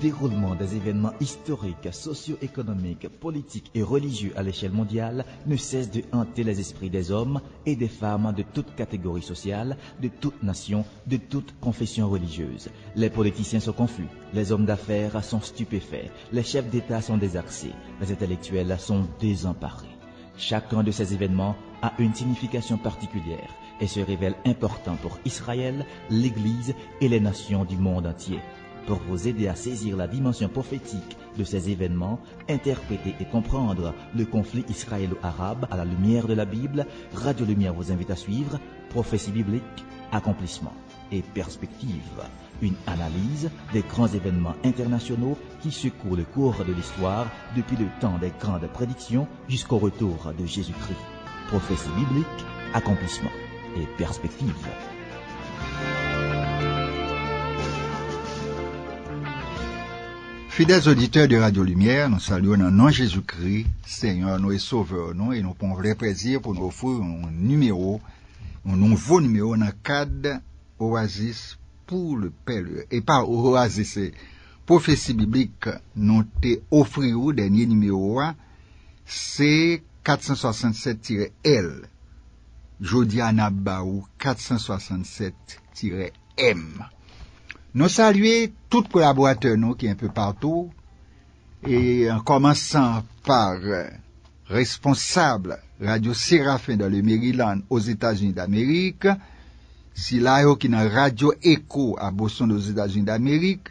déroulement des événements historiques, socio-économiques, politiques et religieux à l'échelle mondiale ne cesse de hanter les esprits des hommes et des femmes de toutes catégories sociales, de toutes nations, de toutes confessions religieuses. Les politiciens sont confus, les hommes d'affaires sont stupéfaits, les chefs d'État sont désaxés, les intellectuels sont désemparés. Chacun de ces événements a une signification particulière et se révèle important pour Israël, l'Église et les nations du monde entier pour vous aider à saisir la dimension prophétique de ces événements, interpréter et comprendre le conflit israélo-arabe à la lumière de la Bible. Radio Lumière vous invite à suivre Prophétie biblique, accomplissement et perspective, une analyse des grands événements internationaux qui secouent le cours de l'histoire depuis le temps des grandes prédictions jusqu'au retour de Jésus-Christ. Prophétie biblique, accomplissement et perspective. Fides auditeur de Radio Lumière, nou salyon nan nan Jezoukri, Seigneur nou e sauveur nou, e nou pon vre prezir pou nou oufou yon numero, yon nou voun numero nan kad oazis pou le pelur. E pa ou oazis e, profesi biblik nou te oufri ou denye numero wa, se 467-L, jodi anabawou 467-M. Nou salye tout pou laborateur nou ki en pe partou E en koman san par euh, responsable radio Seraphim Dan le Maryland os Etats-Unis d'Amerik Si la yo ki nan radio Eko a Boson os Etats-Unis d'Amerik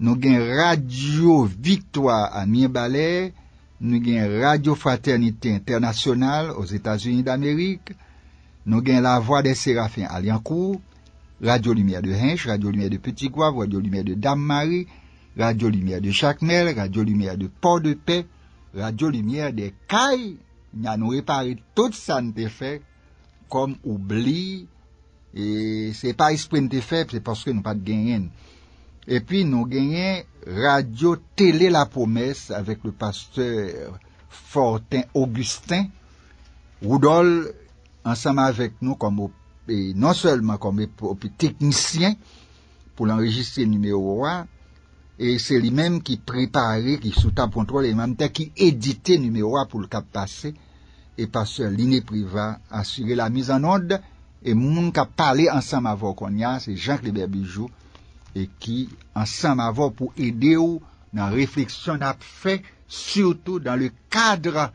Nou gen radio Victoire a Mie Balè Nou gen radio Fraternité Internationale os Etats-Unis d'Amerik Nou gen la voix de Seraphim a Liancourt Radyo Lumière de Hench, Radyo Lumière de Petit-Gouave, Radyo Lumière de Dame-Marie, Radyo Lumière de Chacmel, Radyo Lumière de Port-de-Paix, Radyo Lumière de Caille. Nya nou repare tout sa nte fèk kom oubli, se pa ispren te fèk, se poske nou pat genyen. E pi nou genyen, Radyo Télé La Promesse, avèk le pasteur Fortin Augustin, Roudol, ansama avèk nou kom Opel. et non seulement comme technicien pour l'enregistrer numéro 1 et c'est lui-même qui prépare et qui sous tape contrôle et même temps qui édite numéro 1 pour le cap passer et passer en lignée privée assurer la mise en onde et mon cap parler ensemble à vos cognats c'est Jean-Claude Berbijou et qui ensemble à vos pour aider ou dans réflexion d'affait surtout dans le cadre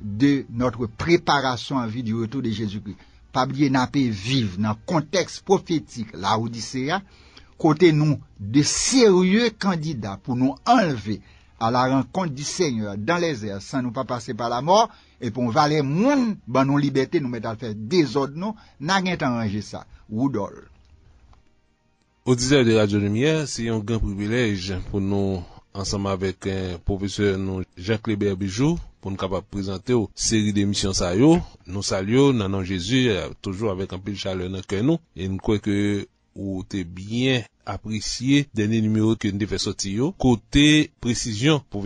de notre préparation à vie du retour de Jésus-Christ pa bliye nan pe vive nan konteks profetik la Odisea, kote nou de seryeu kandida pou nou anleve a la renkont di seigneur dan le zèr san nou pa pase pa la mor, e pou valè moun ban nou libetè nou met al fè desod nou, nan gen te anreje sa. Woudol. Odisea de Radio Lumière, si yon gen privilej pou nou ansama vek eh, professeur nou Jacques-Lébert Bijoux, pou nou kap ap prezante ou seri de misyon sa yo, nou sal yo nanon Jezu, eh, toujou avèk anpil chale nan ken nou, en kwen ke ou te byen apresye, dene numero ke nou de fè soti yo, kote presijyon, pou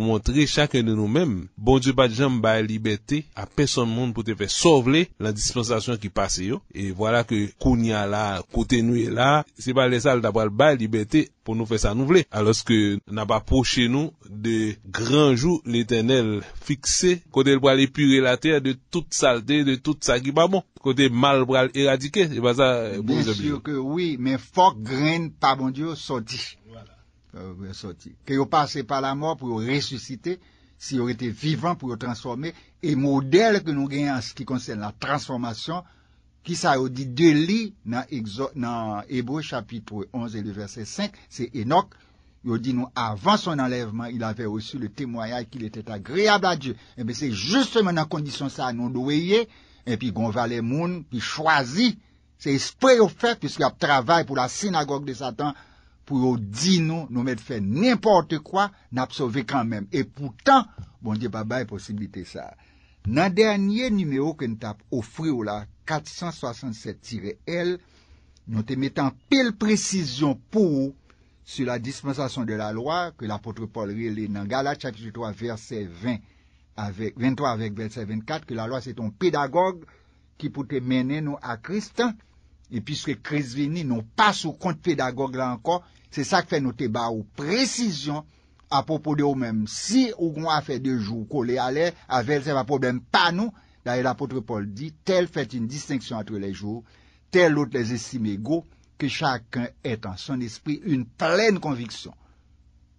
mwantre chakè de nou mèm, bon di wap jen mbaye libertè, apè son moun pou te fè sovle, la dispensasyon ki pase yo, et vwala ke koun ya la, kote nou e la, se pa lè sal dabal baye libertè, pou nou fè sa nou vle, alòs ke nan pa poche nou, de granjou l'eternel fikse kote l'boal epure la ter de tout salte, de tout sagibamon kote malboal eradike e basa bouzabijou. Mwen fok grene, pa bon diyo, soti ke yo pase pa la mor pou yo resusite si yo ete vivan pou yo transforme e model ke nou genye an se ki konselle la transformasyon ki sa yo di deli nan ebreu chapitre 11 ete verset 5, se enok yo di nou avan son alevman, il ave osu le temoyal ki il etet agreab la Diyo, e pe se just semen nan kondisyon sa, nou do weye, e pi gonva le moun, pi chwazi, se espre yo fe, pise yo ap travay pou la sinagogue de Satan, pou yo di nou, nou met fe n'importe kwa, nou ap sove kanmen, e poutan, bon di Baba e posibilite sa. Nan dernyen nimeyo ke nou tap ofri ou la, 467-L, nou te metan pil presisyon pou ou, sou la dispensasyon de la loa, ke l'apotre Paul rile nan Galat chapitou 3 verset 23 avèk verset 24, ke la loa se ton pedagogue ki pote mene nou akristan, e piske kresveni nou pas ou kont pedagogue la ankon, se sa ke fè nou teba ou presisyon apopo de ou mèm. Si ou goun a fè de jou kou le ale, avèl se pa problem pa nou, la apotre Paul di, tel fèt in distinksyon atre le jou, tel lout les esime go, ke chakon etan son espri, un plen konvikson.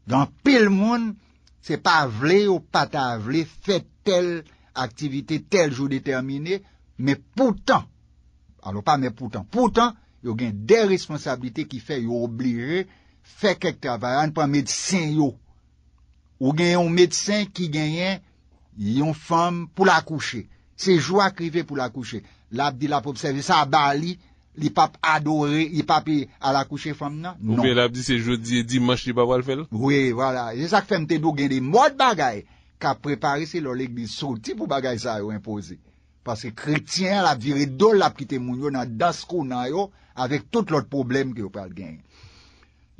Dan pil moun, se pa vle ou pata vle, fe tel aktivite, tel jou determine, men pou tan, pou tan, yo gen de responsabilite ki fe yo oblire, fe kek travayan pou an medsin yo. Ou gen yon medsin ki gen yon fom pou la kouche. Se jou akrive pou la kouche. Lap di lap observi sa bali, li pape adore, li pape alakouche fam nan. Ouvel non. ap di se jodi e dimans li pape al fel? Oui, wala. Je sak fem te do gen de mwad bagay ka prepare se lor legbi soti pou bagay sa yo impose. Pase kretien la vire do lap ki te moun yo nan dasko nan yo avek tout lot problem ki yo pal gen.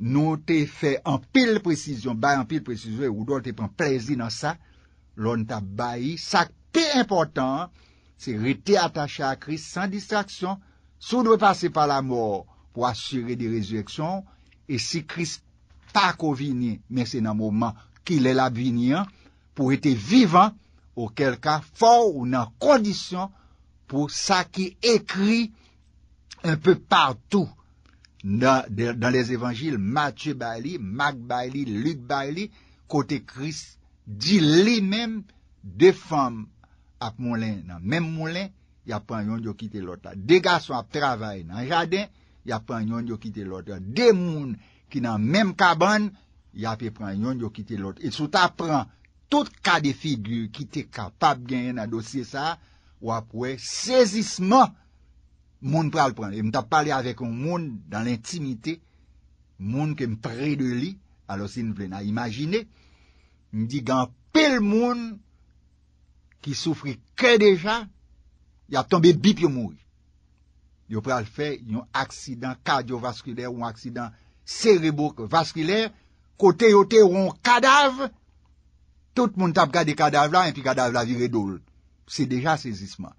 Nou te fe en pil presisyon, bay en pil presisyon, ou do te pen plezi nan sa, lon ta bayi, sak te important, se re te atache a kris san distraksyon, Sou nou e pase pa la mor pou asyre di rezüeksyon e si kris pa kovini men se nan mouman ki lè la viniyan pou ete vivan ou kelka for ou nan kondisyon pou sa ki ekri unpe partou nan les evanjil Matye Bayli, Mag Bayli, Lut Bayli kote kris di li men defam ap moun lè nan men moun lè ya pran yon yon ki te lota. De ga sou ap travay nan jaden, ya pran yon yon ki te lota. De moun ki nan menm kaban, ya pe pran yon yon ki te lota. Et sou ta pran tout ka de figu ki te kapap gen yon adosye sa, wapwe sezisman moun pral pran. Et mta pali avek yon moun dan l'intimite, moun ke mpre de li, alo se mple na imajine, mdi gan pel moun ki soufri ke deja, Ya tombe bip yo mouj. Yo pral fe, yon aksidant kardiovaskuler ou aksidant serebo-vaskuler, kote yo te yon kadav, tout moun tab kade kadav la, epi kadav la vire do. Se deja sezisman.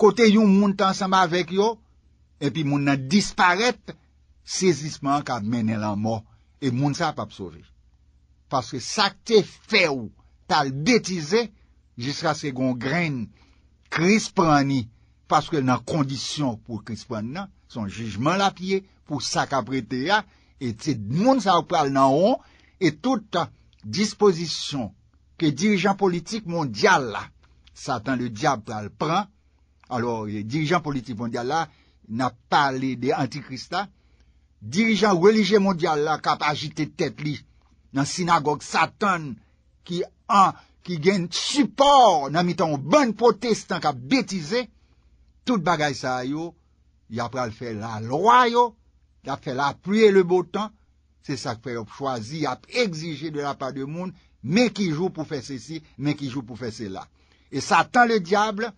Kote yon moun tan samba vek yo, epi moun nan disparet, sezisman kab mene lan mou, epi moun sa pa psove. Paske sakte fe ou, tal detize, jisra se gon grene, kris prani, paske nan kondisyon pou kris prani nan, son jejman la piye, pou sa ka prete ya, et se moun sa ou pral nan on, et tout disposition, ke dirijan politik mondial la, satan le diap pral pran, alor, dirijan politik mondial la, nan pale de antikrista, dirijan religye mondial la, kap agite tet li, nan sinagog satan, ki an pral, ki gen support nan mitan ou ban potestan kap betize, tout bagay sa yo, yap pral fè la loa yo, yap fè la plie le botan, se sak fè yo chwazi, yap exige de la pa de moun, men ki jou pou fè se si, men ki jou pou fè se la. E sa tan le diable,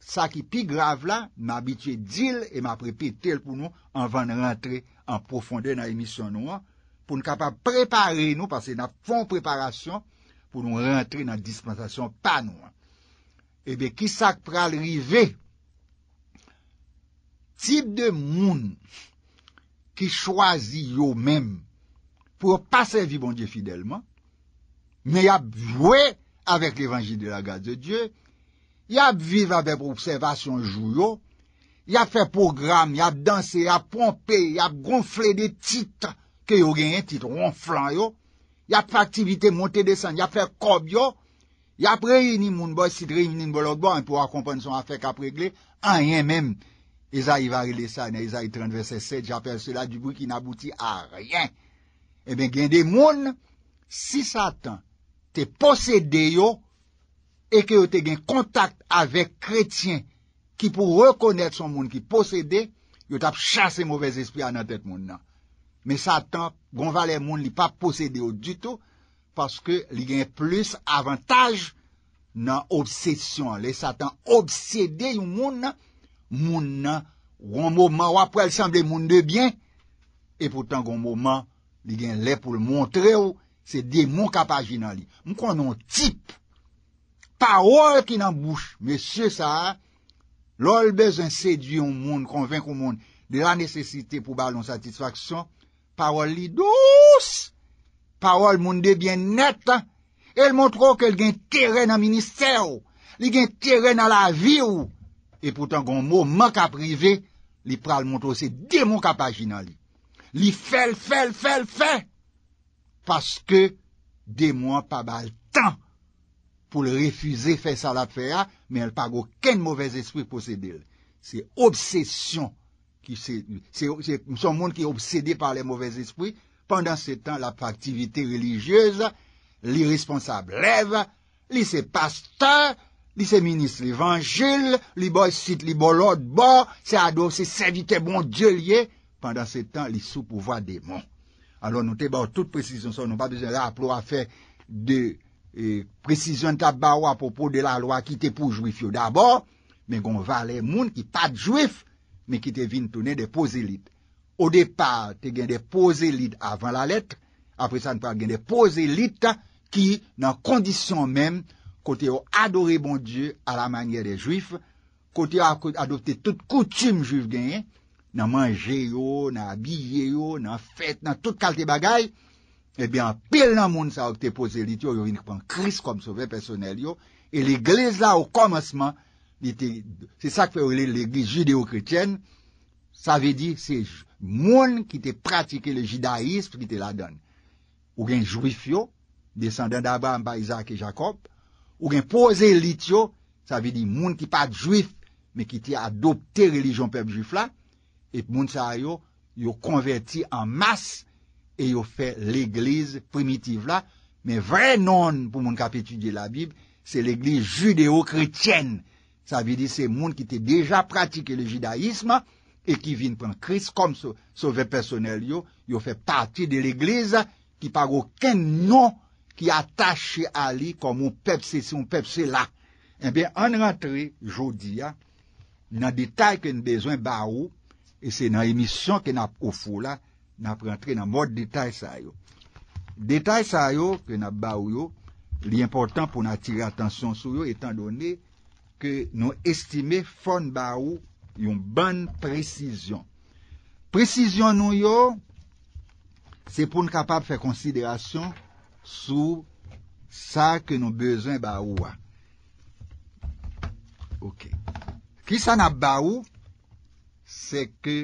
sa ki pi grave la, m'abitye dil, e m'apre pi tel pou nou, anvan rentre, an profonde nan emisyon nou an, pou nou kapap prepare nou, parce na fon preparasyon, pou nou rentre nan dispensasyon pa nou an. Ebe, ki sak pral rive, tip de moun ki chwazi yo men, pou yo passe vi bon die fidelman, me yap vwe avek l'Evangile de la Gaze de Dieu, yap vive avek observation jou yo, yap fe program, yap danse, yap pompe, yap gonfle de titre, ke yo genye titre, ronflan yo, y ap faktivite monte de san, y ap fer kob yo, y ap reyni moun boy, si reyni moun bolot boy, an pou akompane son afek ap regle, an yen men, Ezayivari lesan, Ezayivari 30 verset 7, j apel cela du bouy ki nabouti a reyen, e eh ben gen de moun, si satan te posede yo, e ke yo te gen kontakte avek kretyen, ki pou rekonet son moun ki posede, yo tap chase mouvez espri an an tet moun nan. Men satan gonvalè moun li pa posède ou du tout paske li gen plus avantaj nan obsèsyon. Le satan obsède yon moun nan, moun nan gonmouman wap wèl semblè moun de byen e poutan gonmouman li gen lè pou l'montre ou, se di moun kapajinan li. Mkwa non tip, parol ki nan bouch, mè syè sa, lol bezan sèdi yon moun, konvenk yon moun, de la nèsesite pou balon satisfaksyon, parol li dous, parol moun de bien net, el moun tro ke l gen teren an minister ou, li gen teren an la vi ou, e poutan goun moun man ka prive, li pral moun tro se demon ka pagina li. Li fel, fel, fel, fel, paske demon pa bal tan, pou le refuze fe sa la fe a, men el pa goun ken mouvez espri posede li. Se obsesyon, son moun ki obsede par le mouvez espri, pandan se tan la paktivite religyez, li responsable ev, li se pasteur, li se minis li vangyl, li bo y sit, li bo lot, bo se ados se servite bon die liye, pandan se tan li sou pouvoi demon. Alon nou te ba w tout precizon son, nou pa bezen la aplo a fe de euh, precizon taba w apopo de la lwa ki te pou jouif yo dabor, men kon va le moun ki pat jouif, men ki te vin toune depo zelit. Ou depa te gen depo zelit avan la let, apresan pa gen depo zelit ki nan kondisyon men, kote yo adore bon Diyo a la manye de Juif, kote yo adopte tout koutume Juif gen, nan manje yo, nan abije yo, nan fete, nan tout kalte bagay, ebyan pel nan moun sa ou te depo zelit yo, yo vin kwen kris kom souve personel yo, e l'igleze la ou komasman, C'est ça que fait reler l'église judéo-chrétienne. Ça veut dire que c'est moun qui te pratiquait le jidaïsme qui te la donne. Ou gen jouif yo, descendant d'Abraham, Isaac et Jacob. Ou gen posé lit yo, ça veut dire moun qui part jouif, mais qui te adopté religion peuple jouif là. Et moun ça a yo, yo converti en masse, et yo fait l'église primitive là. Mais vrai nom, pou moun kap étudier la Bible, c'est l'église judéo-chrétienne. Sa vide se moun ki te deja pratike le jidaisme e ki vin pren kris kom sove personel yo, yo fe parti de l'egleza ki par oken non ki atache a li kon moun pep se si, moun pep se la. Eh en ben, an rentre, jodi ya, nan detay ke nbezwen ba ou, e se nan emisyon ke nan profou la, nan prentre nan moun detay sa yo. Detay sa yo, ke nan ba ou yo, li important pou nan tire atensyon sou yo, etan doni ke nou estime fon ba ou yon ban prezisyon. Prezisyon nou yo, se pou nou kapap fè konsidèrasyon sou sa ke nou bezon ba ou wa. Ok. Ki sa nan ba ou, se ke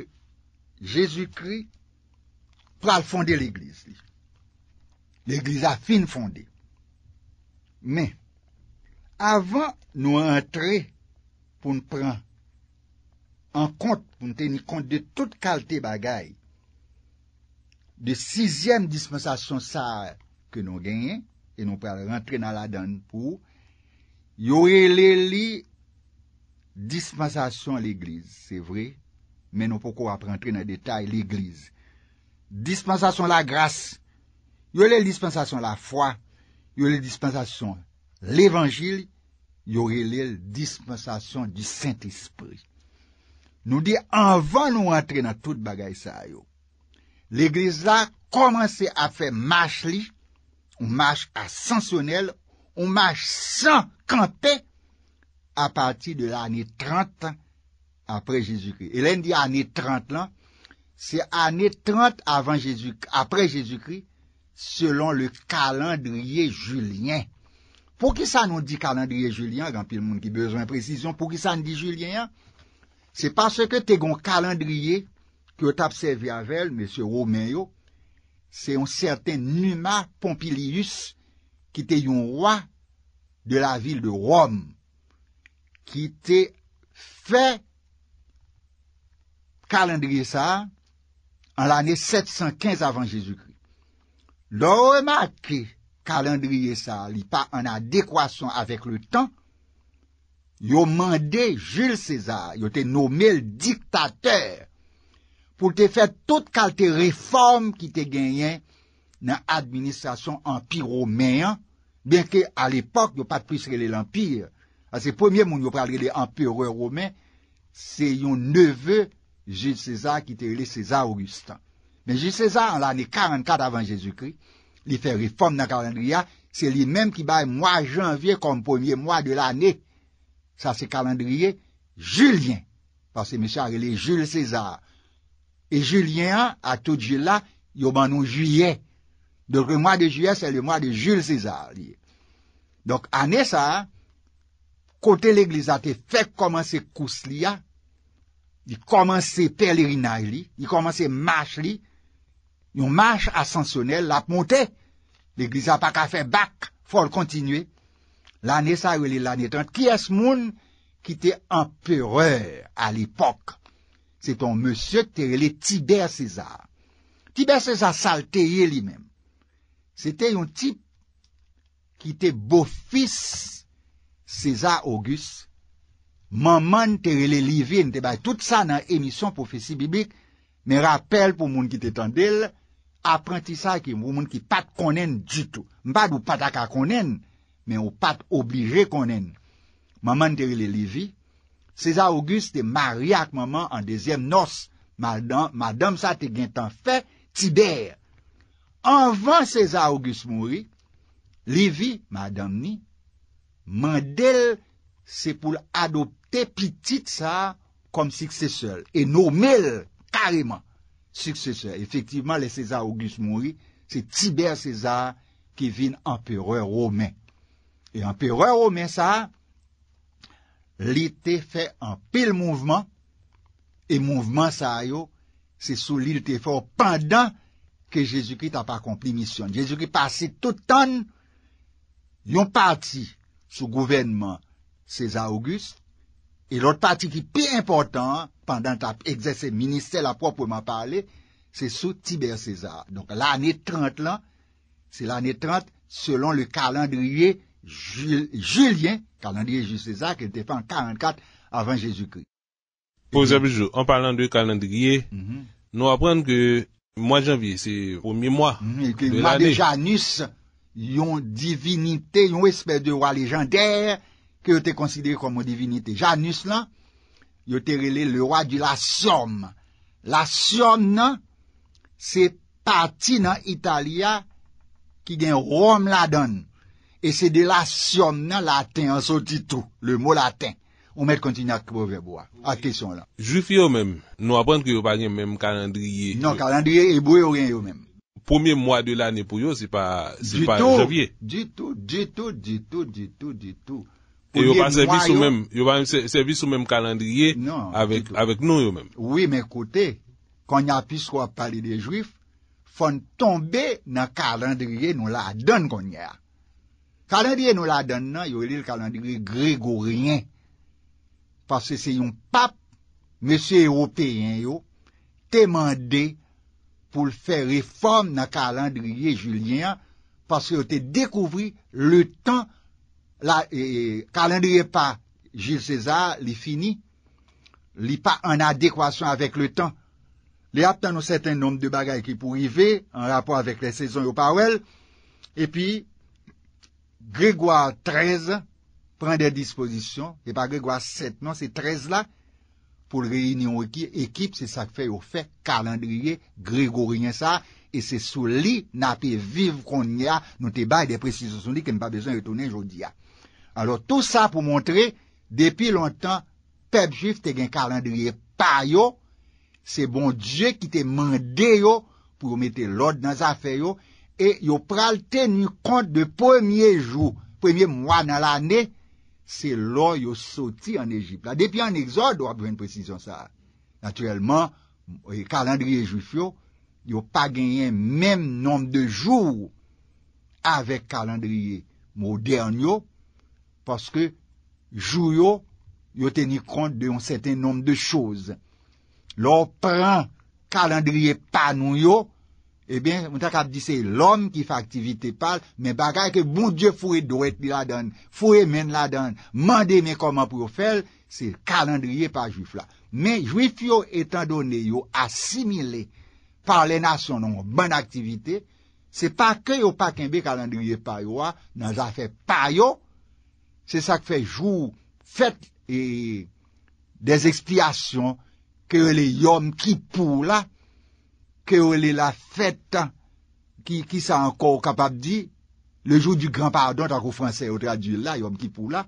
Jésus-Christ pral fonde l'Eglise. L'Eglise a fin fonde. Men, avan nou entre pou nou pren an kont pou nou teni kont de tout kalte bagay de 6e dispensasyon sa ke nou genye e nou pral rentre nan la dan pou yorele li dispensasyon l'iglize, se vre men nou pokou ap rentre nan detay l'iglize dispensasyon la gras yorele dispensasyon la fwa yorele dispensasyon l'Evangil yore lèl dispensasyon di Saint-Esprit. Nou di, anvan nou rentre nan tout bagay sa yo, l'Eglise la komanse a fè mâche li, ou mâche asansyonel, ou mâche san kantè, a pati de l'année 30 apre Jésus-Christ. Elen di année 30 lan, se année 30 apre Jésus-Christ, selon le kalendrier julien. Pou ki sa nou di kalendriye Julien? Gan pil moun ki bezon prezisyon. Pou ki sa nou di Julien? Se pas se ke te gon kalendriye ki yo tabsevi avel, Mese Roméo, se yon certain Numa Pompilius ki te yon roi de la vil de Rome ki te fe kalendriye sa an l'anè 715 avan Jésus-Christ. Don ou emakè kalendriye sa, li pa an adekwason avek le tan, yo mande Jules César, yo te nomel diktatèr pou te fè tout kal te reform ki te genyen nan administrasyon empiro-mèyan, benke al epok yo pat pwisrele l'empire. Ase pwemye moun yo pralrele empiro-romè, se yon neve Jules César ki te rele César Augustan. Men Jules César, an l'anè 44 av. Jésus-Christ, li fè reform nan kalendriya, se li menm ki bay mwa janvye kom pounye mwa de l'anè, sa se kalendriye julien, pa se mè chare li joul César. E julien a, a tout jil la, yo ban nou juyen. Donk mwa de juyen, se li mwa de joul César li. Donk anè sa, kote l'eglizate fè komanse kous li ya, li komanse pelerinaj li, li komanse mash li, yon manche asansyonel la ponte, l'eglisa pa ka fe bak, fol kontinue, l'anè sa relè l'anè 30, ki es moun ki te empereur al epok, se ton monsye te relè Tiber César, Tiber César salteye li men, se te yon tip ki te bofis César August, maman te relè Livin, te bay tout sa nan emisyon profesi bibik, men rapel pou moun ki te tendel, apranti sa ki moun moun ki pat konen di tou. Mbad ou pat akak konen, men ou pat oblije konen. Maman deri le Levi, Seza Auguste te mariak maman an dezem nos. Madanm sa te gintan fe, tiber. Anvan Seza Auguste moun ri, Levi, madanm ni, mandel se pou l'adopte pitit sa kom sikse sol. E nou mel kareman. Effektiveman, le César Auguste moui, se Tiber César ki vin empereur romen. E empereur romen sa, li te fe an pil mouvment, e mouvment sa yo se sou li te fo pandan ke Jésus-Christ an pa komprimisyon. Jésus-Christ pase tout ton yon parti sou gouvennement César Auguste, Et l'autre partie qui est plus importante pendant ta le ministère à proprement parler, c'est sous Tibère César. Donc l'année 30 là, c'est l'année 30 selon le calendrier julien, calendrier Jules César qui était fait en 44 avant Jésus-Christ. en parlant de calendrier, mm-hmm. nous apprenons que mois de janvier, c'est le premier mois mm-hmm. et que de Janus, une divinité, une espèce de roi légendaire ke yo te konsidere komo divinite. Janus lan, yo te rele le roi di la Sion. La Sion nan, se pati nan Italia ki gen Rome la don. E se de la Sion nan latin an so titou, le mo latin. Ou met kontin ya kibou vebo a. A kesyon la. Jufi yo men, nou apende ki yo panye men kalandriye. Non kalandriye, ebouye yo men. Poumye mwa de la ne pou yo, se pa jevye. Jitou, jitou, jitou, jitou, jitou. Yo pa servis ou men kalendriye non, avèk nou yo men. Oui, men kote, kon n'y apis wap pale de juif, fon tombe nan kalendriye nou la adon kon n'y a. Kalendriye nou la adon nan, yo li l kalendriye gregorien. Pase se yon pap, mesey europeyen yo, temande pou l fè reform nan kalendriye julien, pasè yo te dekouvri le tan kalendriye la e, e, kalendriye pa Gilles César, li fini li pa an adekwasyon avek le tan li ap tan nou seten nom de bagay ki pou rive an rapor avek le sezon yo pa ouel e pi Grégoire 13 pren de disposisyon se pa Grégoire 7, nan se 13 la pou l reynyon ekip se sa fe yo fe kalendriye Grégorien sa e se sou li na pe viv kon ni a nou te bay de presisyon son li kem pa bezon yo tonen jodi ya Alors tout sa pou montre, depi lontan, pep jif te gen kalandriye pa yo, se bon dje ki te mande yo, pou yo mette lode nan zafè yo, e yo pralte ni kont de premye jou, premye mwa nan lane, se lor yo soti an Ejip. Depi an Ejip, yo apwen presisyon sa, natyrelman, kalandriye jif yo, yo pa genyen menm nom de jou, avek kalandriye modern yo, paske jou yo yo teni kont de yon seten nom de chouse. Lò pran kalandriye pa nou yo, e ben, mwen tak ap di se lom ki fa aktivite pal, men bakal ke bon dje fwou e dwet li la dan, fwou e men la dan, mande men koman pou yo fel, se kalandriye pa jwif la. Men jwif yo etan do ne yo asimile par le nasyon nan bon aktivite, se pa kè yo pa kenbe kalandriye pa yo a, nan zafè pa yo, Se sak fej jou fèt e dez ekspiyasyon ke ou le yom kipou la, ke ou le la fèt ki sa anko kapap di, le jou du Granpardon, tak ou franse yo tradu la, yom kipou la,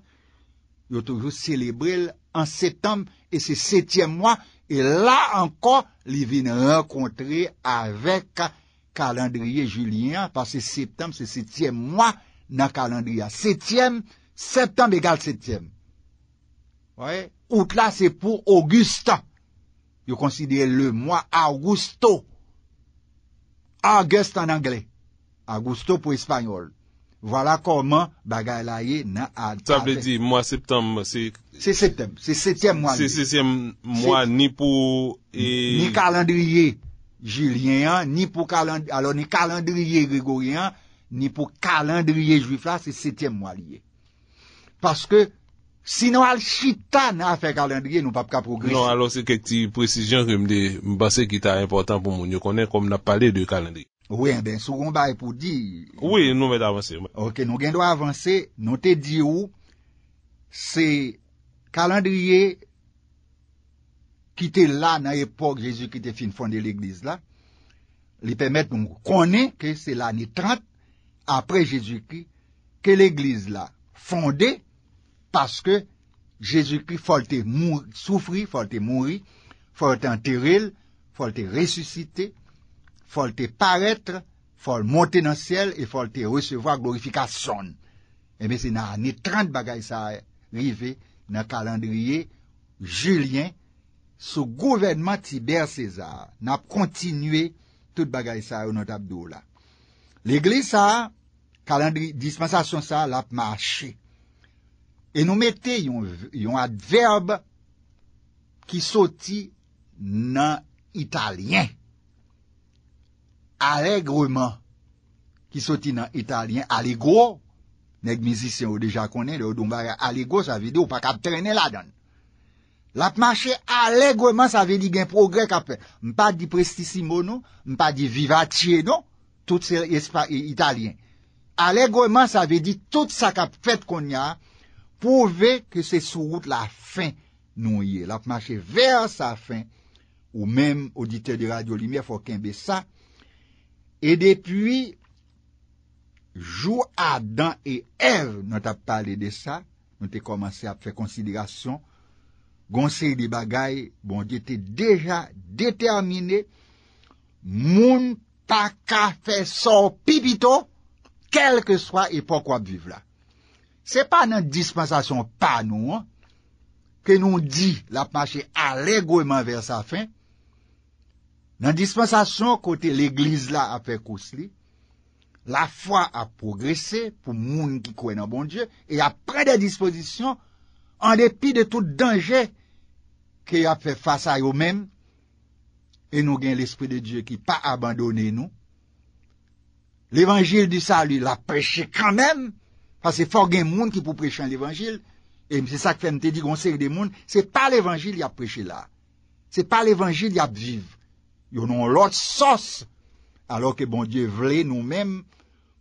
yo toujou selebril an setem e se setyem mwa, e la anko li vin rekontre avek kalandriye julien, pa se septem se setyem mwa nan kalandriya setyem mwa, Septembe egal septem. Ou kla se pou Augustan. Yo konsidye le mwa Augusto. August en anglè. Augusto pou Espanyol. Vola koman bagay la ye nan ad. Sa ple di mwa septembe se... Se septembe. Se septembe mwa liye. Se septembe mwa ni pou e... Ni kalandriye Julien, ni pou kalandriye Grigorian, ni pou kalandriye Juifla, se septembe mwa liye. Paske, sino al chitan a fe kalendriye nou pap ka progres. Non, alo se kek ti presijan ke mde mbase kita important pou moun. Yo konen kom na pale de kalendriye. Ouye, en ben, sou mba e pou di. Ouye, nou men avanse. Ok, nou gen do avanse. Nou te di ou, se kalendriye ki te la nan epok Jeziki te fin fonde l'eglise la, li pemet moun konen ke se lani 30 apre Jeziki ke l'eglise la fonde l'eglise. Paske, jesu kri folte soufri, folte mouri, folte anteril, folte resusite, folte paretre, folte monte nan siel, e folte resevwa glorifikasyon. Eme eh se nan ane 30 bagay sa rive nan kalandriye, julien, sou gouvenman Tiber-Cezar, nan ap kontinue tout bagay sa ou nan tabdou la. L'egle sa, kalandriye dispensasyon sa, la ap mache. E nou mette yon adverbe ki soti nan italien. Alegreman ki soti nan italien. Alegro, neg mizisyen ou deja konen, de ou don bari a alegro, sa vide ou pa kap trenen la dan. Lap mache alegreman, sa vide gen progre kap, m pa di prestisimo nou, m pa di vivatje nou, tout se espa italien. Alegreman, sa vide tout sa kap fet konen a, pouve ke se sou gout la fin nou ye, la pou mache ver sa fin, ou men auditè de radio-limiè, fò kèmbe sa, e depi, jou Adam et Eve nou te pale de sa, nou te komanse ap fè konsidirasyon, gonsè li bagay, bon, di te deja determinè, moun pa ka fè sor pipito, kel ke swa epok wap vive la. se pa nan dispensasyon pa nou an, ke nou di la panche alego man ver sa fin, nan dispensasyon kote l'eglise la a fe kousli, la fwa a progresse pou moun ki kwen nan bon Diyo, e a pre de disposisyon, an depi de tout denje ke a fe fasa yo men, e nou gen l'esprit de Diyo ki pa abandone nou, l'evangil di sa li la preche kwen men, Fase fò gen moun ki pou preche an l'Evangil, e mse sak fèm te di gonsèk bon de moun, se pa l'Evangil y ap preche la. Se pa l'Evangil y ap vive. Yonon lòt sos, alò ke bon Diyo vle nou mèm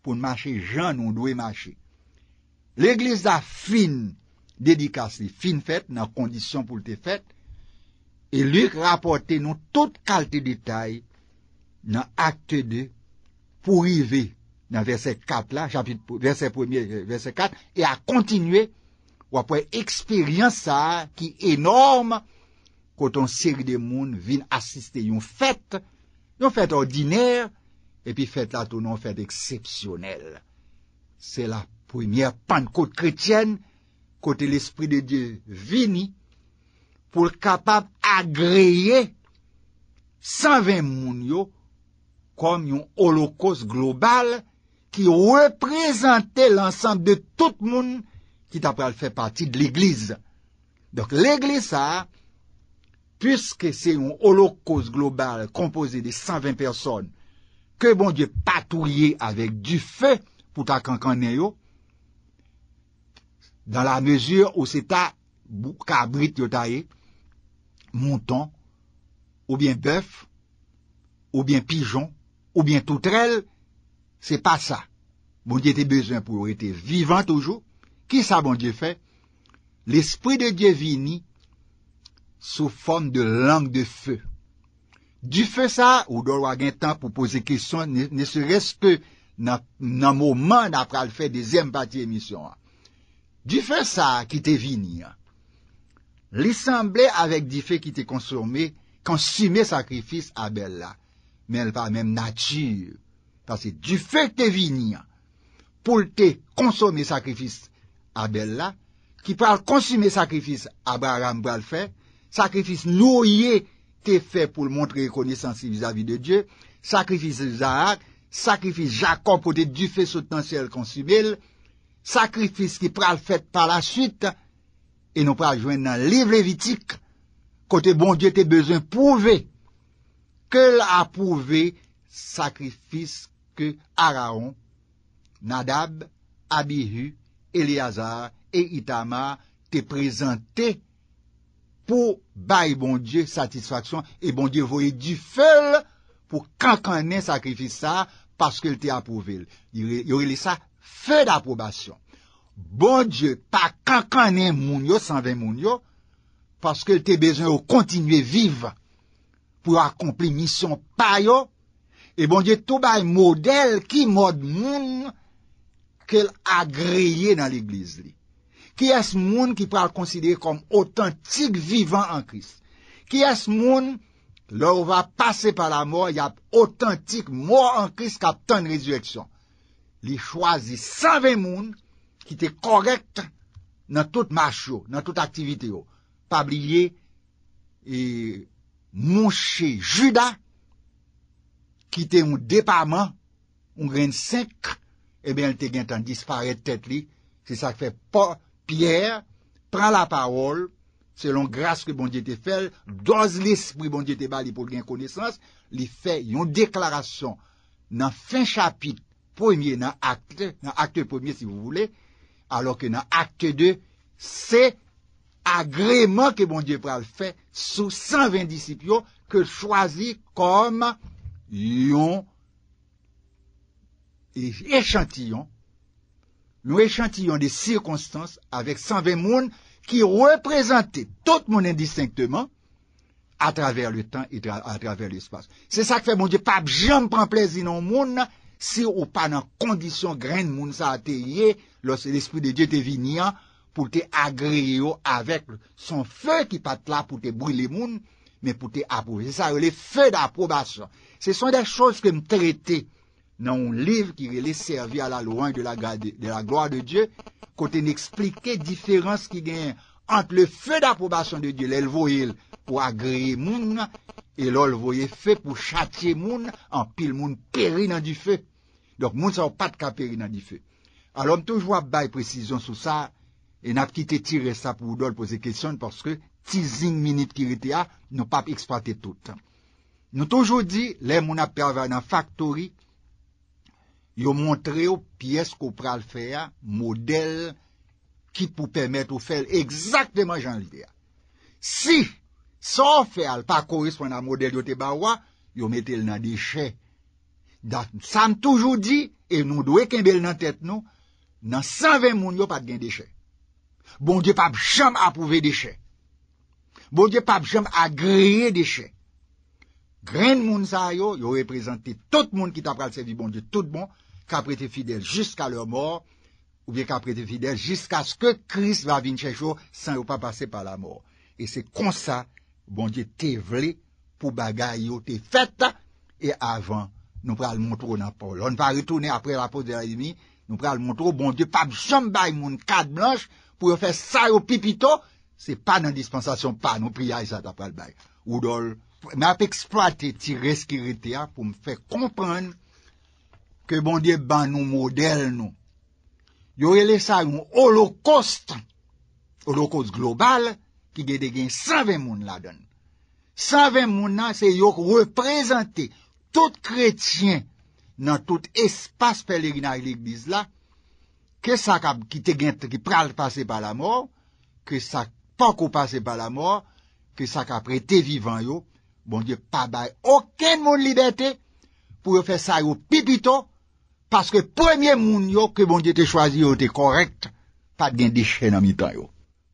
pou n'mache jan nou dwe mache. L'Eglise da fin dedikasi, fin fèt nan kondisyon pou l'te fèt, e lük rapote nou tout kalte detay nan akte de pou rivey. nan verset 4 la, verset 1er, verset 4, e a kontinue wapwe eksperyensa ki enorm kote an siri de moun vin asiste yon fèt, yon fèt ordiner, epi fèt la ton an fèt eksepsyonel. Se la premiè pan kote kretyen, kote l'esprit de Diyo vini, pou kapap agreye 120 moun yo kom yon holokos global, ki reprezentè l'ansan de tout moun, kit apre al fè pati de l'Eglise. Donk l'Eglise sa, pwiske se yon holokos global, kompoze de 120 person, ke bon di patouye avèk du fè, pou ta kankanen yo, dan la mezur ou se ta, kabrit yo ta ye, mouton, ou bien bèf, ou bien pijon, ou bien toutrel, Se pa sa, bon di ete bezan pou ou ete vivan toujou, ki sa bon di e fe, l'esprit de Diyo vini sou form de lang de fe. Di fe sa, ou do lwa gen tan pou pose kison, ne se reske nan mouman na pral fe de zem pati emisyon. Di fe sa ki te vini, li semble avèk di fe ki te konsome, konsime sakrifis abè la, men pa menm natyre. Fase, di fe te vinia pou te konsome sakrifis Abel la, ki pral konsime sakrifis Abraham pral fe, sakrifis nouye te fe pou l'montre rekonisansi vizavi de Diyo, sakrifis Zahar, sakrifis Jacob kote di fe sotansiyel konsime, sakrifis ki pral fe par la suite, e nou pral jwen nan livre vitik, kote bon Diyo te bezon pouve, ke l apouve sakrifis Kamban. ke Araon, Nadab, Abihu, Eliazar e Itamar te prezante pou baye bon die satisfaksyon e bon die voye di fèl pou kankanen sakrifisa paske l te apouvel. Yore li sa fèl d'apoubasyon. Bon die pa kankanen moun yo, sanven moun yo, paske l te bezen ou kontinue vive pou akompli misyon payo, E bon, je tou bay model ki mod moun ke l'agreye nan l'Iblis li. Ki es moun ki pral konsidere kom otantik vivan an Kris. Ki es moun lor va pase pa la moun yap otantik moun an Kris kap tan rejueksyon. Li chwazi save moun ki te korekt nan tout macho, nan tout aktivite yo. Pabliye, mounche juda, ki te yon depa man, yon ren 5, e ben te gen tan disparè tèt li, se sa fè Pierre, pran la parol, selon grâs ke bon die te fèl, doz lis pou yon bon die te bali pou gen konesans, li fè yon deklarasyon, nan fin chapit, pou yon akte, nan akte pou yon si vou wou lè, alò ke nan akte 2, se agréman ke bon die pral fè, sou 120 disipyon, ke chwazi kom akte, yon echantillon nou echantillon de sirkonstans avek sanve moun ki reprezenté tout moun indistinctement atraver le tan et atraver le espas se sa ke fe moun diye pap janm pran plez inon moun se ou pa nan kondisyon gren moun sa ateye los se l'espit de diye te vinia pou te agreyo avek son fe ki pat la pou te brile moun le fe d'aprobasyon Se son da chos ke m tere te nan un liv ki re les servi a la louan de la gloa de Diyo, kote n'explike diferans ki gen ant le fe d'apobasyon de Diyo, lè l'voyil pou agreye moun, e lò l'voye fe pou chatye moun, an pil moun peri nan di fe. Dok moun sa w pat ka peri nan di fe. Alon touj wap baye presizyon sou sa, e nap ki te tire sa pou dòl pose kesyon, parce ke tizi minit ki re te a, nou pap eksprate toutan. Nou toujou di, lè moun ap perva nan faktori, yo montre yo piyes ko pral fè ya, model ki pou pèmèt ou fèl, egzaktèman jan lide ya. Si, sa ou fè al pa koris pou nan model yo te ba wwa, yo metel nan dechè. Da, sa m toujou di, e nou dwe kembèl nan tèt nou, nan 120 moun yo pat gen dechè. Bon di pab chèm ap pouve dechè. Bon di pab chèm ap griye dechè. Gren moun sa yo, yo reprezenti tout moun ki ta pral sevi, bon die, tout moun ka prete fidel jusqu'a lor mor ou vie ka prete fidel jusqu'a sko kris va vin chèchou san yo pa pase pa la mor. E se konsa, bon die, te vle pou bagay yo te fète e avan nou pral montrou nan pol. On va retoune apre la poste de la demi, nou pral montrou, bon die, pa mjombay moun kad blanche pou yo fè sa yo pipito, se pa nan dispensasyon pa, nou priyay sa ta pral bay. Oudol, m ap eksploate ti reskirete ya pou m fè kompren ke bon diye ban nou model nou. Yo yole e sa yon holokost, holokost global, ki gede gen savè moun la don. Savè moun nan se yo reprezenté tout kretien nan tout espas pelerina yon e ekbiz la, ke sak ap ki te gen, ki pral pase pa la mò, ke sak pa ko pase pa la mò, ke sak ap rete vivan yo, bon diye pa baye okèn moun libetè, pou yo fè sa yo pipito, paske premye moun yo ke bon diye te chwazi yo te korekt, pat gen di chè nan mi tan yo.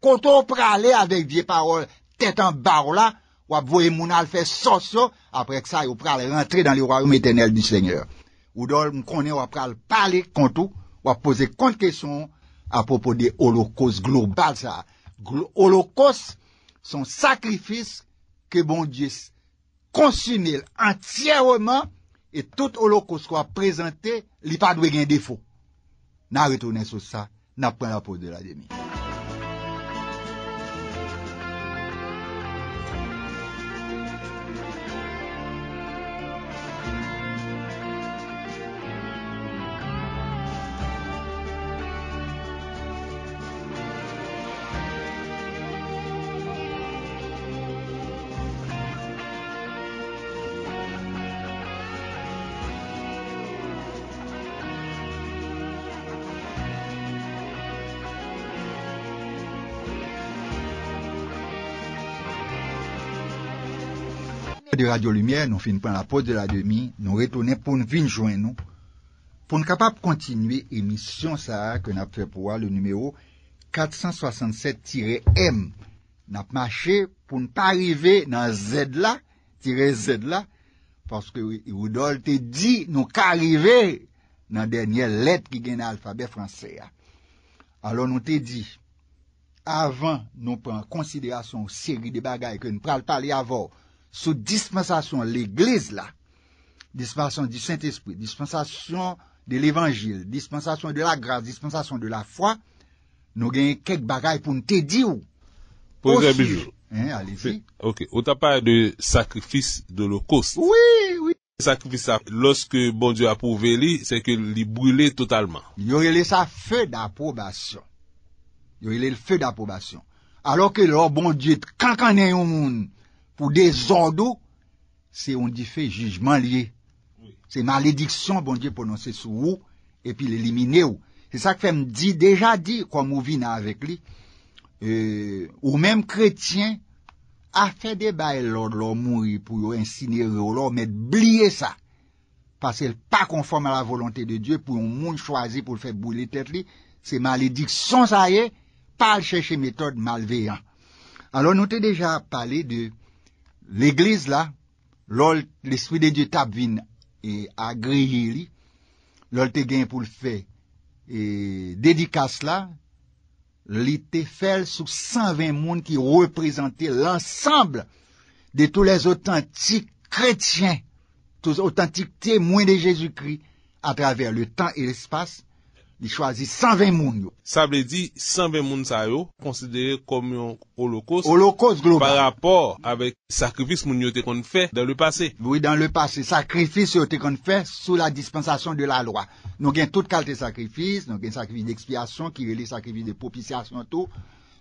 Konto ou pralè avek vie parol, tètan bar la, wap voye moun al fè sos yo, apre ksa yo pralè rentre dan li waroum etenel di seigneur. Ou dol mkone wap pralè palè konto, wap pose kont kesyon apopo de holokos global sa. Holokos son sakrifis ke bon diyes konsine entyereman et tout ou lo ko skwa prezante li pa dwe gen defo. Nan retounen sou sa, nan pren la pose de la demi. Radio Lumière, nou finp an la pot de la demi, nou retounen pou nou vinjouen nou, pou nou kapap kontinuye emisyon sa, ke nou ap fè pou wa le numero 467 tire M, nou ap mache pou nou pa rive nan Z la, tire Z la, paske Yeroudol te di nou ka rive nan denye let ki gen alfabe franse ya. Alon nou te di, avan nou pran konsiderson ou siri de bagay ke nou pral pali avor, Sou dispensasyon l'Eglise la, dispensasyon di Saint-Esprit, dispensasyon de l'Evangile, dispensasyon de la grace, dispensasyon de la fwa, nou genye kek bagay pou nte di ou. Pou genye bijou. Hè, alè si. Ok, ou ta par de sakrifis de l'Okos. Oui, oui. Sakrifis bon sa, lòske bon Diyo apouve li, se ke li brûle totalman. Yo elè sa fè d'apobasyon. Yo elè l'fè d'apobasyon. Alò ke lò bon Diyot kankanè yon moun, pou bon euh, de zon do, se on di fe jujman liye. Se maledikson bon diye pononse sou ou, epi li elimine ou. Se sa ke fèm di, deja di, kwa mou vina avek li, ou mèm kretyen, a fè de baye lor, lor mou yi pou yon insinye, lor mèd bliye sa, pasel pa konforme la volonté de Diyo, pou yon moun chwazi pou fè bouli tèt li, se maledikson sa ye, pal chèche metode malveyan. Alo nou te deja pale de, L'Eglise la, l'ol l'esprit de Dieu Tavine e Agrihili, l'ol te gen pou l'fe, e dedika sla, li te fel sou 120 moun ki reprezente l'ensemble de tout les authentiques chrétiens, tout les authentiques témoins de Jésus-Christ, a travers le temps et l'espace, Di chwazi 120 moun yo. Sa ble di 120 moun sa yo konsidere komyon holokos. Holokos global. Par rapport avèk sakrifis moun yo te kon fè dan le pase. Oui, dan le pase. Sakrifis yo te kon fè sou la dispensasyon de la loa. Nou gen tout kalte sakrifis. Nou gen sakrifis de ekspiyasyon ki rele sakrifis de popisyasyon tou.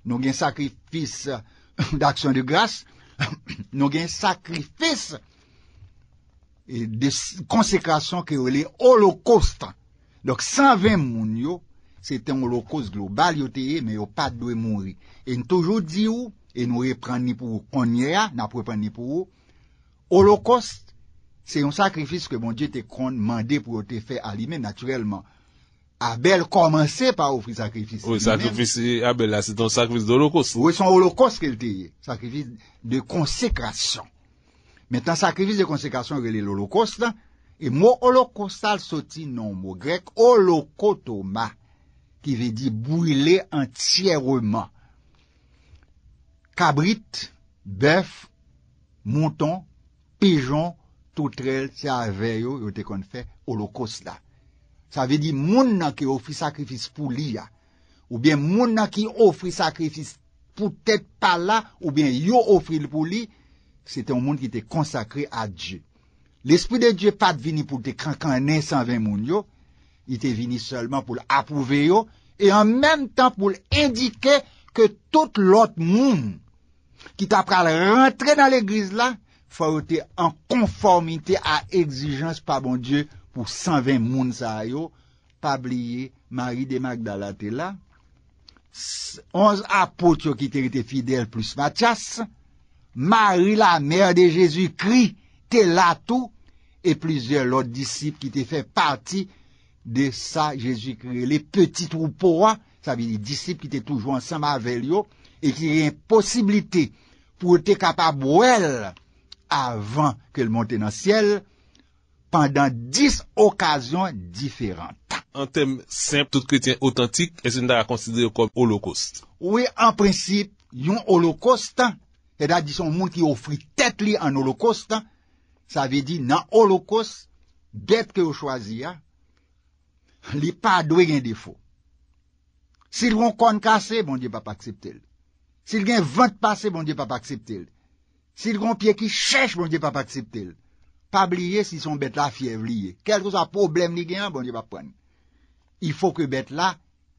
Nou gen sakrifis d'aksyon de gras. Nou gen sakrifis de konsekrasyon ki rele holokostan. Dok 120 moun yo, se te an holokost global yo te ye, me yo pat dwe moun ri. En toujou di ou, en ou repran ni pou ou konye ya, na pou repran ni pou ou, holokost, se yon sakrifis ke bon diye te kon mande pou yo te fe alime, naturelman, Abel komanse pa ofri sakrifis. Ou sakrifis e Abel la, se ton sakrifis de holokost. Ou son holokost ke lte ye, sakrifis de konsekrasyon. Metan sakrifis de konsekrasyon rele l'holokost la, E mou holokostal soti nan mou grek, holokotoma, ki ve di brile entyereman. Kabrit, bef, monton, pejon, toutrel, tia veyo, yo te kon fè holokostla. Sa ve di moun nan ki ofri sakrifis pou li ya. Ou bien moun nan ki ofri sakrifis pou tèk pa la, ou bien yo ofri pou li, se te moun ki te konsakre a djè. L'esprit de Dieu pat vini pou te krankan en 120 moun yo, ite vini seulement pou l'appouve yo, et en même temps pou l'indiquer que tout l'autre moun ki ta pral rentre dans l'église la, fwa yo te en conformité à exigence pa bon Dieu pou 120 moun sa yo, pa bliye Marie de Magdala te la, 11 apot yo ki te rete fidèle plus Matias, Marie la mère de Jésus Christe la tou, et plusieurs l'autres disciples qui étaient faits partis de sa Jésus-Christ. Les petits troupeaux, ça veut dire les disciples qui étaient toujours ensemble avec lui, et qui avaient une possibilité pour être capables ou elles, avant qu'ils montent dans le ciel, pendant dix occasions différentes. En termes simples, toutes les chrétiens authentiques, est-ce que vous les considérez comme l'Holocauste? Oui, en principe, l'Holocauste, c'est-à-dire qu'il y a quelqu'un qui offre sa tête en Holocauste, Sa ve di nan holokus, bet ke ou chwazi ya, li pa dwe gen defo. Sil gen kon kase, bon diye papa akseptel. Sil gen vant pase, bon diye papa akseptel. Sil gen piye ki chèche, bon diye papa akseptel. Pa bliye si son bet la fievliye. Kelko sa problem ni gen, bon diye papa pon. Il fò ke bet la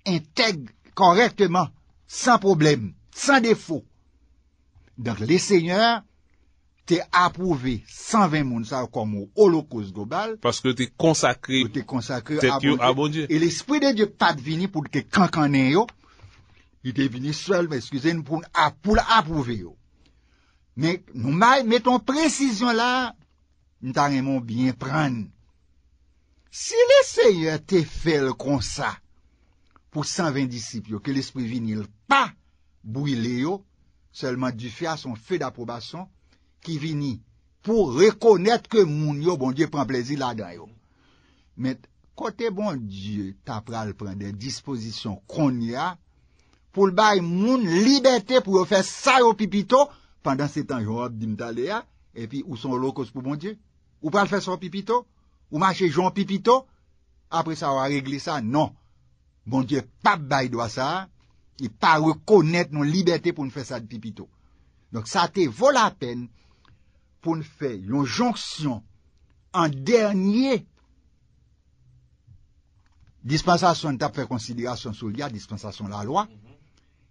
entèg korrekteman, san problem, san defo. Donk le seigneur, te apouve 120 mounsa konmou holokoz global, paske te konsakri, te konsakri, bon te kyou abonye, e l'espri de Diyo pat vini pou te kankanen yo, yi te vini sol, mwen eskize, pou apouve yo. Mwen ton prezisyon la, mwen tan remon bien pran, si leseye te fel konsa pou 120 disip yo, ke l'espri vini l'pa bouyle yo, selman di fia son fe d'apobason, ki vini, pou rekonet ke moun yo, bon die, pran plezi la dayo. Met, kote bon die, ta pral pran de dispozisyon kon ya, pou l bay moun libertè pou yo fè sa yo pipito, pandan se tan jorab dim talè ya, epi, ou son lo kos pou bon die, ou pral fè sa yo pipito, ou manche jon pipito, apre sa ou a regli sa, non, bon die, pap bay doa sa, e pa rekonet nou libertè pou nou fè sa yo pipito. Donk, sa te vol apen pou nou fè yon jonksyon an dernye dispensasyon tap fè konsidirasyon soulya, dispensasyon la lwa,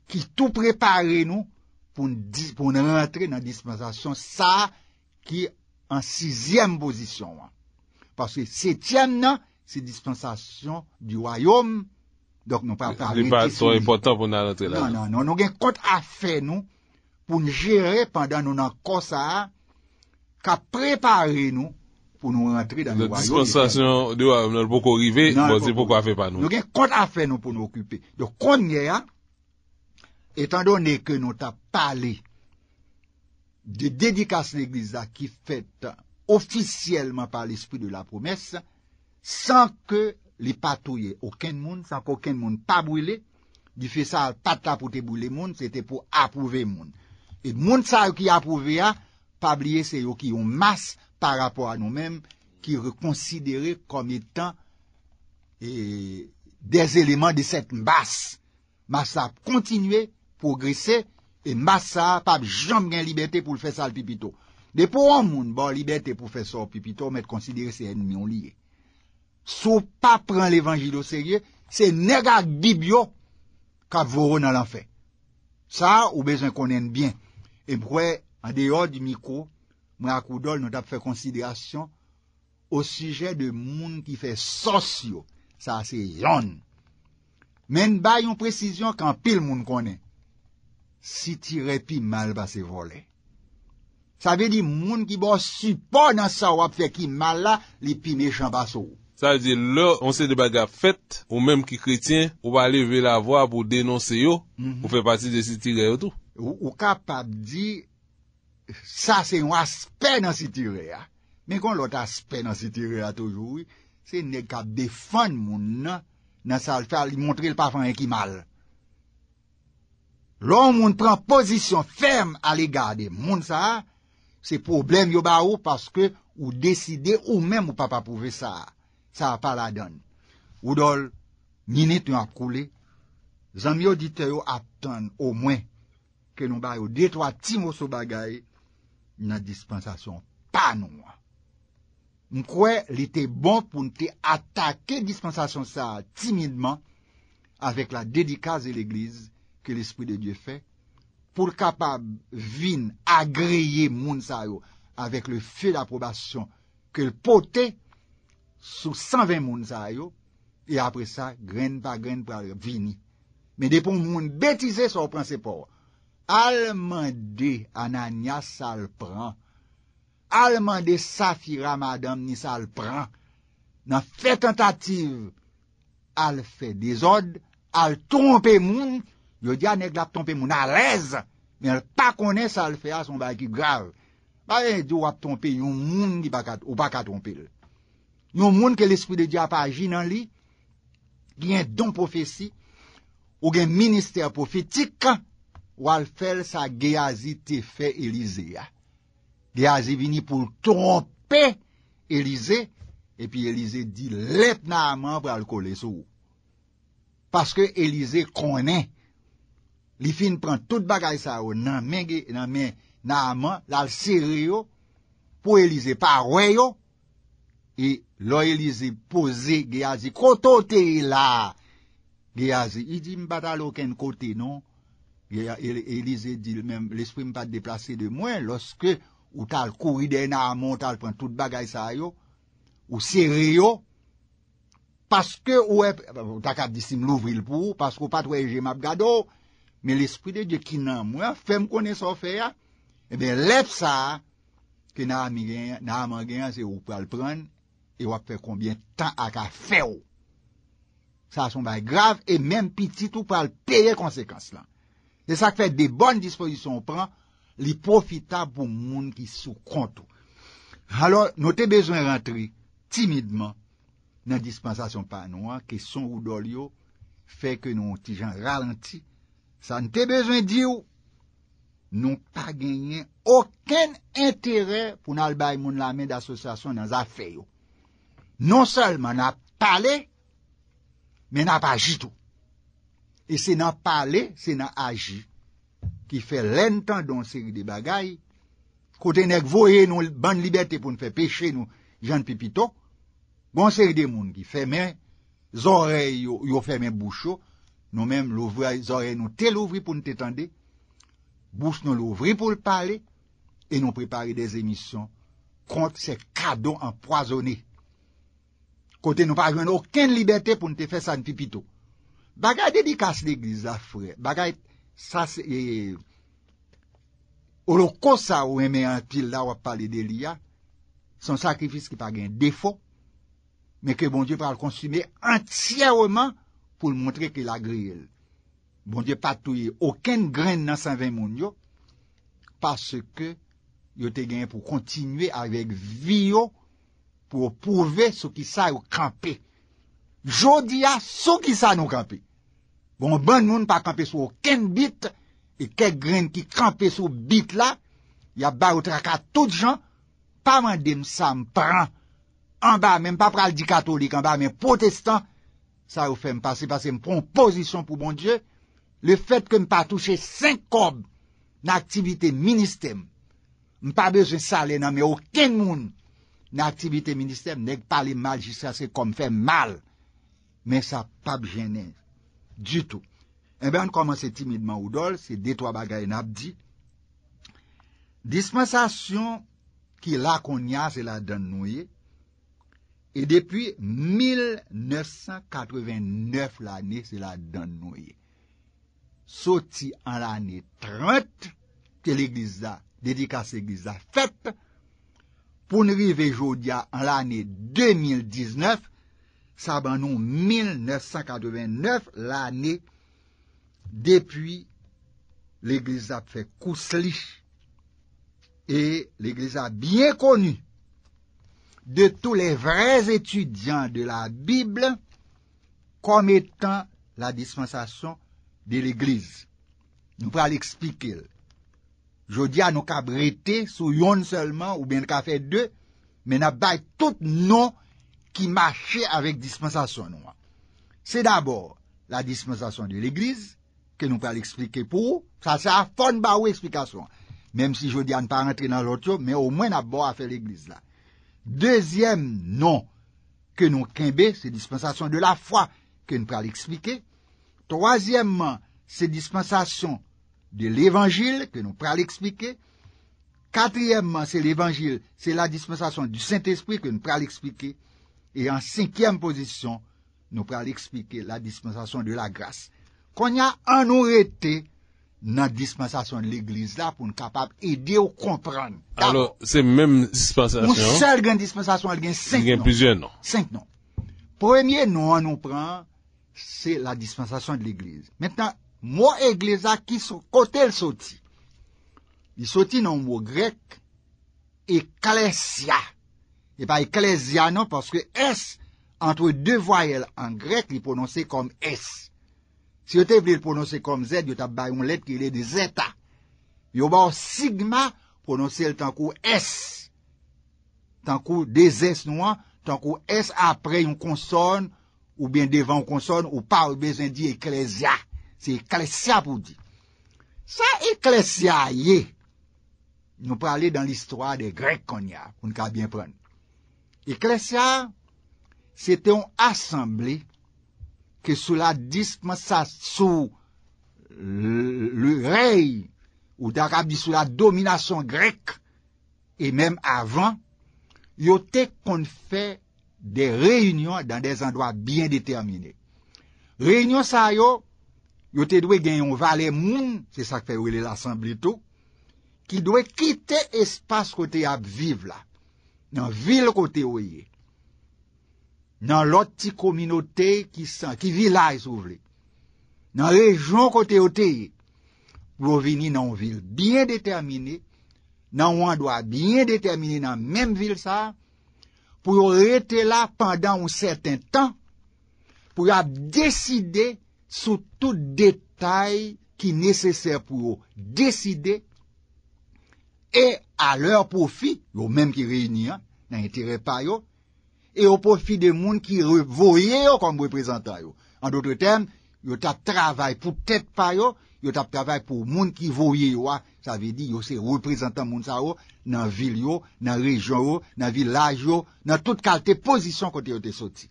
ki tou prepare nou pou nou rentre nan dispensasyon sa ki an sizyem posisyon wan. Paske setyem nan, se dispensasyon di wayom, dok nou pa ap fè dispensasyon la lwa. Non, non, non, nou gen kont a fè nou pou nou jere pandan nou nan kos a ha ka prepare nou pou nou rentre dan yon voyo. Disponsasyon nou pou kou rive, pou kou afe pa nou. Nou gen kont afe nou pou nou okupe. Yo konye ya, etan donè ke nou ta pale de dedikasyon eglisa ki fète ofisyelman par l'espri de la promesse san ke li patouye okèn moun, san ke okèn moun pa bouyle di fè sa pata pou te bouyle moun se te pou apouve moun. E moun sa yon ki apouve ya, fabliye se yo ki yon mas pa rapor a nou menm ki re konsidere kom etan e des eleman de set mbas. Mas sa kontinue, progresse e mas sa pa jom gen libetè pou l'fè sa l'pipito. De pou an moun, bon, libetè pou fè sa l'pipito met konsidere se ennmi yon liye. Sou pa pran l'Evangilo se ye, se nega dibyo ka voro nan lan fè. Sa ou bezan konen bien. E mprouè an deyo di miko, mwen akoudol nou tap fè konsidasyon o suje de moun ki fè sosyo, sa se yon. Men ba yon presisyon kan pil moun konen, si tirepi mal ba se vole. Sa ve di moun ki bo supo nan sa wap fè ki mala li pi ne chan ba sou. Sa ve di lò, on se mhm. de baga fèt, ou mèm ki kritien, ou ba le ve la vwa pou denonse yo, pou fè pati de si tireyo tou. Ou kap ap di... Sa se yon aspe nan sitire ya. Men kon lot aspe nan sitire ya toujou. Se ne kap defan moun nan sal fa li montre l pafan ekimal. Lon moun pran posisyon ferm a li gade. Moun sa, se problem yo ba ou paske ou deside ou men mou papa pouve sa. Sa pa la don. Ou dol, nini tou akoule, zanm yo dite yo aptan o mwen ke nou bayo detwa timo sou bagaye na dispensasyon pa nou an. Mkwe li te bon pou nte atake dispensasyon sa timidman avek la dedikaze l'Eglise ke l'Esprit de Dieu fe pou l'kapab vin agreyye moun sa yo avek le fey d'aprobasyon ke l'pote sou 120 moun sa yo e apre sa gren pa gren pra vin. Men depon moun betize sou pranse pou an. alman de ananya sa l pran, alman de safira madam ni sa l pran, nan fe tentative, al fe dezod, al trompe moun, yo diya ah, neg la ptompe moun alèz, men al pa konen sa l fe ason ba ki grav, ba ven diyo wap trompe yon moun ou baka trompel. Yon moun ke l'esprit de diya pa agi nan li, gen don profesi, ou gen minister profetik, gen minister profetik, wal fel sa geyazi te fe elize ya. Geyazi vini pou trompe elize, epi elize di let na amman pral kole sou. Paske elize konen, li fin pran tout bagay sa ou nan men na amman, lal seri yo, pou elize parwe yo, e lo elize pose geyazi koto te la. Geyazi idim bata lo ken kote non, Elize dit, l'esprit me pat deplase de mwen, loske ou tal kou ide nan a moun, tal pren tout bagay sa yo, ou seri yo, paske ou, takat disim louvril pou, paske ou patweje map gado, men l'esprit de Dje kinan mwen, fem konen so fè ya, e ben lef sa, ke nan a moun gen, se ou pral pren, e wap fè konbyen tan ak a fè yo. Sa son bay grav, e men pitit ou pral pèye konsekans lan. De sa k fè de bon disposisyon ou pran, li profita pou moun ki sou kontou. Alors nou te bezwen rentri timidman nan dispensasyon panou an, ke son ou dolyo fè ke nou ti jan ralenti. Sa nou te bezwen di ou, nou pa genyen oken interè pou nan albay moun la men d'asosasyon nan zafè yo. Non selman nan pale, men nan pa jitou. E se nan pale, se nan aji, ki fe lentan don seri de bagay, kote nek voye nou ban libeti pou nou fe peche nou jan pipito, gon seri de moun ki femen, zorey yo femen boucho, nou menm zorey nou tel ouvri pou nou te tende, bous nou louvri pou l'pale, e nou prepare des emisyon kont se kado anpoazone. Kote nou pa gen ouken libeti pou nou te fe san pipito, Bagay dedikase l'eglize afre, bagay sa se e olokosa ou eme an pil la wap pale deliya, son sakrifis ki pa gen defo, men ke bon diyo pa l'konsume entyareman pou l'montre ki l'agrile. Bon diyo pa touye oken gren nan sanven moun yo, paske yo te gen pou kontinwe avek viyo pou pouve sou ki sa yo kampe. Jodi a, sou ki sa nou kampe. Bon, ban moun pa kampe sou ken bit, e kek gren ki kampe sou bit la, ya ba ou traka tout jan, pa man dem sa m pran, an ba, men pa pral di katolik, an ba, men protestan, sa ou fe m pase, pase m pran, posisyon pou bon Diyo, le fet ke m pa touche sen kob, nan aktivite ministem, m pa beze salen, nan men oken moun, nan aktivite ministem, nek pale mal, jisase kom fe mal, men sa pape genè, di tout. Eh en ben, an komanse timidman ou dole, se detwa bagayen ap di, dispensasyon ki lakonya se la dan nouye, e depi 1989 l'anè se la dan nouye. Soti an l'anè 30, ke l'eglisa, dedikase eglisa fèt, pou nri ve jodia an l'anè 2019, sa banon 1989 l'anè depi l'Eglise ap fè Kousli e l'Eglise ap byen konu de tou lè vre zétudyan de la Bible kom etan la dispensasyon de l'Eglise. Nou pral explikil. Jodi an nou ka brete sou yon selman ou ben ka fè dè men ap bay tout nou qui marchait avec dispensation. C'est d'abord la dispensation de l'Église, que nous prenons expliquer pour vous. Ça, c'est à fond de explication. Même si je dis à ne pas rentrer dans l'autre, mais au moins d'abord à faire l'Église là. Deuxième nom que nous quimbé, c'est dispensation de la foi, que nous à l'expliquer. Troisièmement, c'est dispensation de l'Évangile, que nous à l'expliquer. Quatrièmement, c'est l'Évangile, c'est la dispensation du Saint-Esprit, que nous à l'expliquer. E an 5èm posisyon, nou pral explike la dispensasyon de la grasse. Kon ya anou rete nan dispensasyon de l'Eglise la pou nou kapab ede ou kompran. Alors, se mèm dispensasyon? Mou sel gen dispensasyon al gen 5 nan. Al gen plusieurs nan? 5 nan. Premye nan anou pran, se la dispensasyon de l'Eglise. Mèten, mò Eglise akis kote l soti. Li soti nan mò grek, e kalensya. E pa Eclesia nan, parce que S, entre deux voyelles en grec, li prononcer comme S. Si yo te vile prononcer comme Z, yo ta bayon lette ki li de Zeta. Yo ba ou Sigma, prononcer tan kou S. Tan kou des S nou an, tan kou S apre yon konson, ou bien devan konson, ou pa ou bezan di Eclesia. Se Eclesia pou di. Sa Eclesia ye, nou prale dan l'istroa de grek kon ya, pou nika bien prenne. E klesya, se te yon asemble ke sou la disman sa sou le rey ou da rabi sou la dominasyon grek e menm avan, yo te kon fe de reyunyon dan de zan doa byen determine. Reyunyon sa yo, yo te dwe genyon vale moun, se sa fe wile l'asemble tou, ki dwe kite espase kote yon ap vive la. nan vil kote ou ye, nan loti kominote ki vilay sou vle, nan rejon kote ou te ye, pou yo vini nan vil bien determine, nan wan doa bien determine nan menm vil sa, pou yo rete la pandan un seten tan, pou yo ap deside sou tout detay ki nese ser pou yo deside, a lor profi, yo menm ki reyni an, nan entere pa yo, e yo profi de moun ki voye yo konm reprezentan yo. An doutre tem, yo tap travay pou tèt pa yo, yo tap travay pou moun ki voye yo an, sa ve di yo se reprezentan moun sa yo nan vil yo, nan rejon yo, nan vilaj yo, nan tout kalte pozisyon kote yo te soti.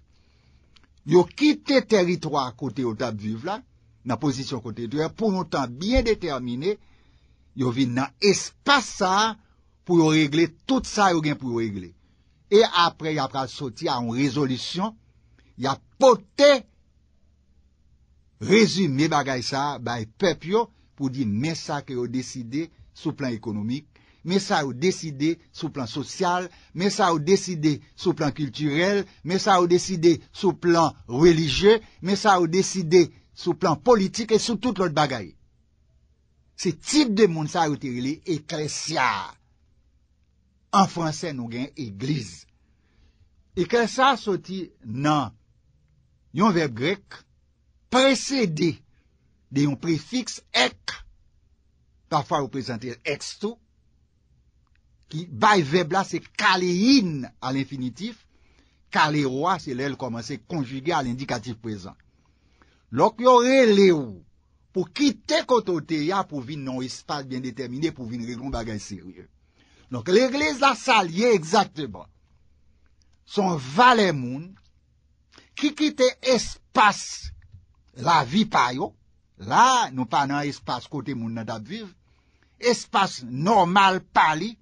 Yo kite teritroi kote yo tap vive la, nan pozisyon kote yo te soti, pou moun tan bien determine, yo vi nan espasa an, pou yo regle, tout sa yo gen pou yo regle. E apre, ya pral soti, a yon rezolusyon, ya pote rezume bagay sa, ba e pep yo, pou di mè sa kè yo deside sou plan ekonomik, mè sa yo deside sou plan sosyal, mè sa yo deside sou plan kulturel, mè sa yo deside sou plan religye, mè sa yo deside sou plan politik et sou tout lout bagay. Se tip de moun sa yo terili e kresyak. An franse nou gen iglize. E kè sa soti nan yon veb grek prese de yon prefiks ek pa fwa reprezenter ekstou ki bay veb la se kalein al infinitif kale oua se lèl komanse konjuge al indikatif prezant. Lok yon rele ou pou ki te koto te ya pou vin nou espat pou vin rilou bagay seryev. Nouke l'Eglise la sa liye ekzakte bon. Son valè moun, ki kite espas la vi payo, la nou pa nan espas kote moun nadab viv, espas normal pali,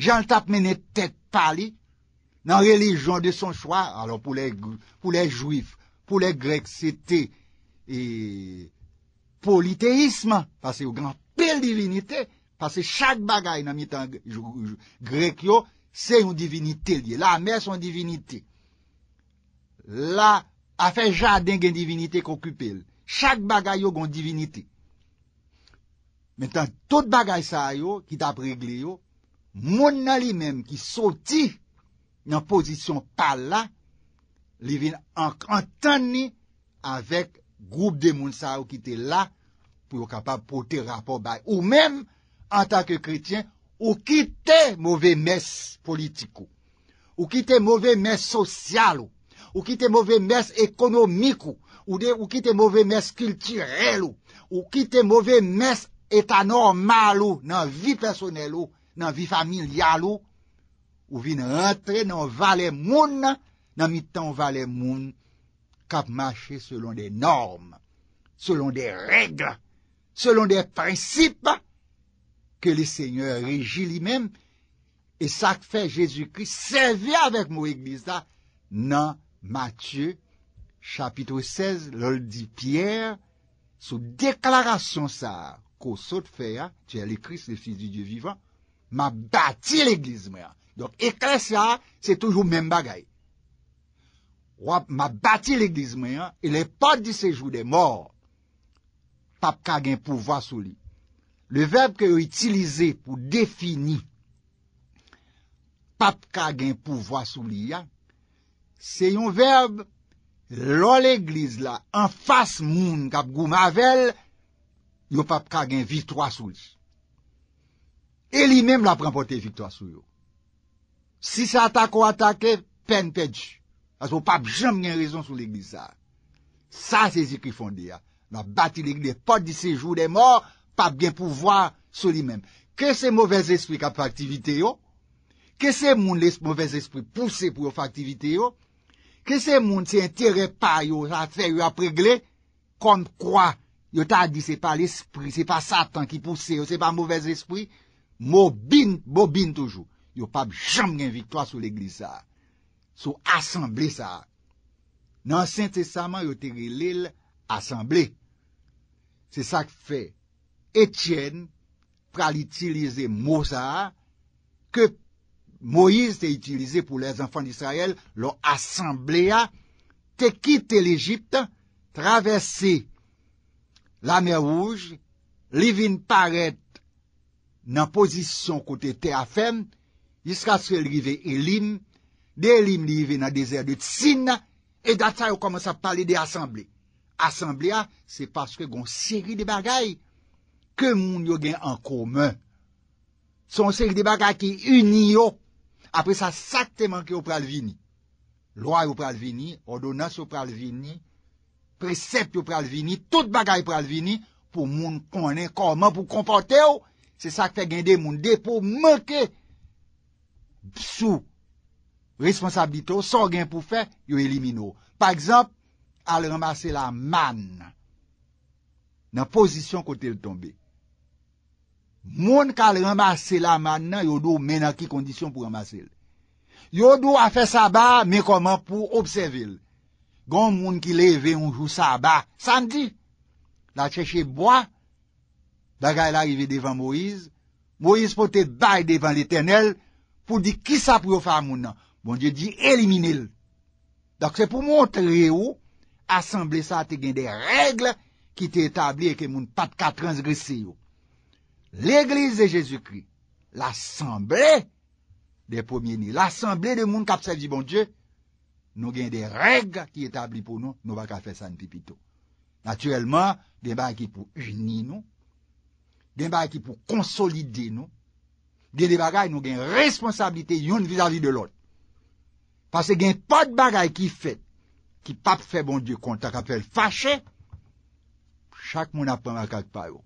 jan tap menet tek pali, nan relijon de son chwa, alo pou le juif, pou le grek sete, eh, pou li teisme, pa se yo gran pel divinitey, Pase chak bagay nan mitan grek yo, se yon divinite ldi. La, a mers yon divinite. La, a fe jaden gen divinite k'okupel. Chak bagay yo gwen divinite. Metan, tout bagay sa yo, ki tap regle yo, moun nan li menm ki soti nan posisyon pa la, li vin an tan ni avek groub de moun sa yo ki te la pou yo kapab pote rapor bay. Ou menm, an tanke kritien, ou ki te mouve mes politikou, ou ki te mouve mes sosyalou, ou ki te mouve mes ekonomikou, ou ki te mouve mes kiltirelou, ou ki te mouve mes etanormalou, nan vi personelou, nan vi familialou, ou vin rentre nan vale moun, nan mi tan vale moun, kap mache selon de norme, selon de regle, selon de principe, ke le seigneur reji li mem, e sak fè Jésus-Christ sèvi avèk mou eglise ta, nan Matthieu, chapitre 16, lòl di Pierre, sou deklarasyon sa, ko sot fè ya, tè yè l'eklis, le fils di Dieu vivant, ma bati l'eklise mè ya. Donk eklè sa, se toujou men bagay. Wap, ma bati l'eklise mè ya, e lè pat di sejou de mòr, pap kagè pou vwa sou li. Le verbe ke yo itilize pou defini pap kagen pou voa sou li ya, se yon verbe, lò l'eglize la, an fas moun kap gou mavel, yo pap kagen vitroa sou li. Eli mem la prempote vitroa sou yo. Si sa atak ou atak, pen pe di. As yo pap jam gen rezon sou l'eglize sa. Sa se zi ki fonde ya. Na bati l'eglize, pot di sejou de mor, sa sejou de mor, Pab gen pouvwa soli men. Ke se mouvez espri kap pou aktivite yo? Ke se moun mouvez espri pousse pou yo pou aktivite yo? Ke se moun se entere pa yo, afe yo apregle, kon kwa yo ta di se pa l'espri, se pa satan ki pousse yo, se pa mouvez espri, mou bin, mou bin toujou. Yo pab jam gen viktoa sou l'egli sa. Sou asemble sa. Nan sente sa man yo tege l'il asemble. Se sa k fey. Etienne, pral itilize Mozart, ke Moïse te itilize pou les anfan d'Israël, lo Assemblea, te kite l'Egypte, travesse la Merouge, li vin paret nan posisyon kote Teafem, yisra se li ve Elim, de Elim li ve nan dezer de Tsin, e dat sa yo koman sa pale de Assemblea. Assemblea, se paske gon siri de bagay, ke moun yo gen an koman. Son sek de bagay ki uni yo, apre sa sakte manke yo pralvini. Loay yo pralvini, odonans yo pralvini, presep yo pralvini, tout bagay yo pralvini, pou moun konen koman pou kompote yo, se sakte gen de moun depo manke. Psu, responsabilito, son gen pou fe, yo elimino. Par exemple, al remase la man nan posisyon kote l tombe. Moun kal ramase la man nan, yo do mena ki kondisyon pou ramase li. Yo do a fe sabar, men koman pou obseve li. Gon moun ki leve unjou sabar, samdi, la cheche boi, bagay la eve devan Moise, Moise pou te bay devan l'Eternel, pou di ki sa pou yo fa moun nan. Bon, je di elimine li. Dak se pou montre yo, asemble sa te gen de regle, ki te etabli e ke moun patka transgresi yo. l'Eglise de Jésus-Christ, l'Assemblée des Premiers-Nés, l'Assemblée des Mondes Capçèves du Bon Dieu, nou gen de règle ki établi pou nou, nou va ka fè san pipito. Naturellement, gen bagay ki pou geni nou, gen bagay ki pou konsolide nou, gen de bagay nou gen responsabilité yon vis-à-vis de l'autre. Pase gen pa de bagay ki fè, ki pa fè Bon Dieu konta ka fè fachè, chak moun apèm a kak parou.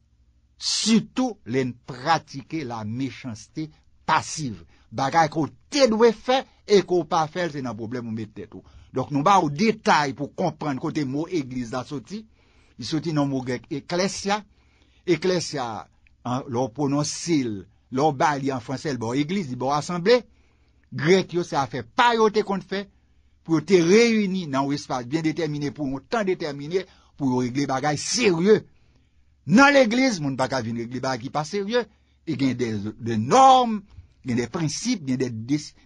Soutou lè n pratike la méchanstè pasiv Bagay kou te dwe fè E kou pa fè lè nan problem ou mè tè tou Dok nou ba ou detay pou komprende Kote mou eglise da soti Di soti nan mou grek Eclesia Eclesia, lò prononsil Lò bali an fransel Bon, eglise, li bon asemble Grek yo se a fè Pa yo te kont fè Pou yo te reyuni nan wespas Bien determine pou yon tan determine Pou yo regle bagay siryeu nan l'Eglise, moun baka vin l'Eglibag ki pa serye, e gen de norm, gen de prinsip, gen de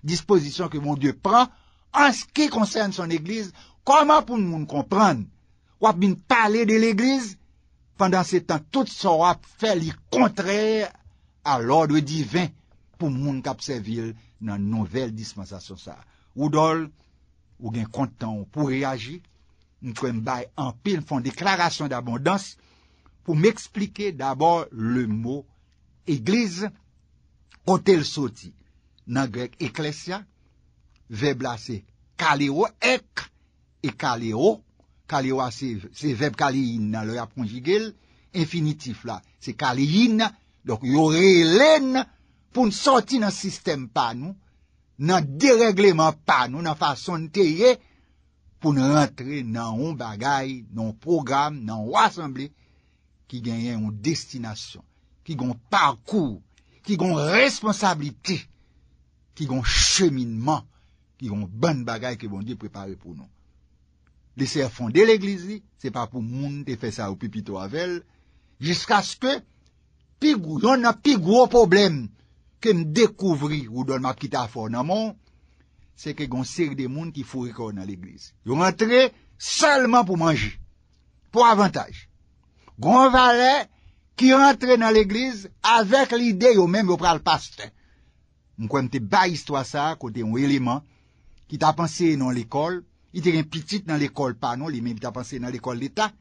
disposisyon ke moun die pran, ans ki konsen son Eglise, koman pou moun kompran, wap bin pale de l'Eglise, pandan se tan, tout sa wap fel li kontre, a l'ode divin pou moun kapsevil nan nouvel dispensasyon sa. Ou dol, ou gen kontan pou reagi, moun kwen bay an pil fon deklarasyon d'abondansi, pou m'explike d'abor le mo eglise kontel soti nan grek eklesya veb la se kaleo ek e kaleo kaleo se veb kalein nan loyaponjigel infinitif la, se kalein yorelen pou nsoti nan sistem pa nou nan deregleman pa nou nan fason teye pou n rentre nan ou bagay nan program, nan ou asemble ki genyen yon destinasyon, ki yon parkour, ki yon responsablite, ki yon cheminman, ki yon ban bagay ki yon di prepare pou nou. Li se yon fonde l'eglisi, se pa pou moun te fe sa ou pipi to avel, jiska se ke, yon nan pi gwo problem ke m dekouvri ou don ma kita for nan moun, se ke yon sir de moun ki fure kon nan l'eglisi. Yon rentre salman pou manji, pou avantaj. Gon valè ki rentre nan l'eglize avèk l'ide yo mèm yo pral paste. Mwen kwen mte bayis to a sa, kote yon eleman, ki ta panse nan l'ekol, yi te gen pitit nan l'ekol panon, li mèm ta panse nan l'ekol l'Etat,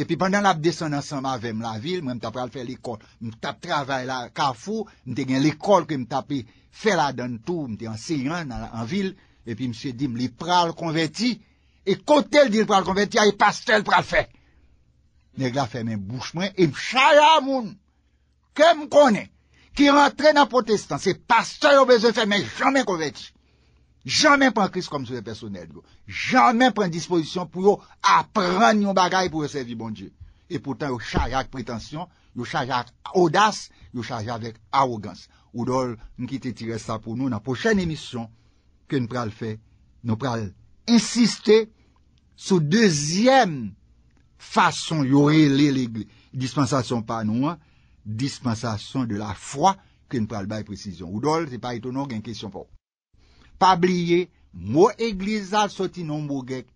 epi pandan ap desen ansanm avèm la vil, mwen mte pral fè l'ekol, mte ap travè la kafou, mte gen l'ekol ki mte ap fè la dan tou, mte ansenyan nan vil, epi mse dim li pral konvèti, e kote l di pral konvèti, ya yi paste l pral fèk. nek la fèmè mbouchmè, e mchaya moun, ke m konè, ki rentre nan protestant, se pasteur yo bezè fèmè, jammè kovèti, jammè pren kris kom sou de personèl, jammè pren disposisyon pou yo aprenn yon bagay pou yo sèvi bon die, e poutan yo chaya ak pretensyon, yo chaya ak odas, yo chaya avèk arogans, ou dol mkite tire sa pou nou, nan pochèn emisyon, ke nou pral fè, nou pral insistè, sou dezyèm, Fason yore le dispensasyon pa nou, dispensasyon de la fwa, ke nou pral baye presisyon. Ou dole, se pa ito nou gen kesyon pa ou. Pabliye, mwo eglizal soti nan mwo gek,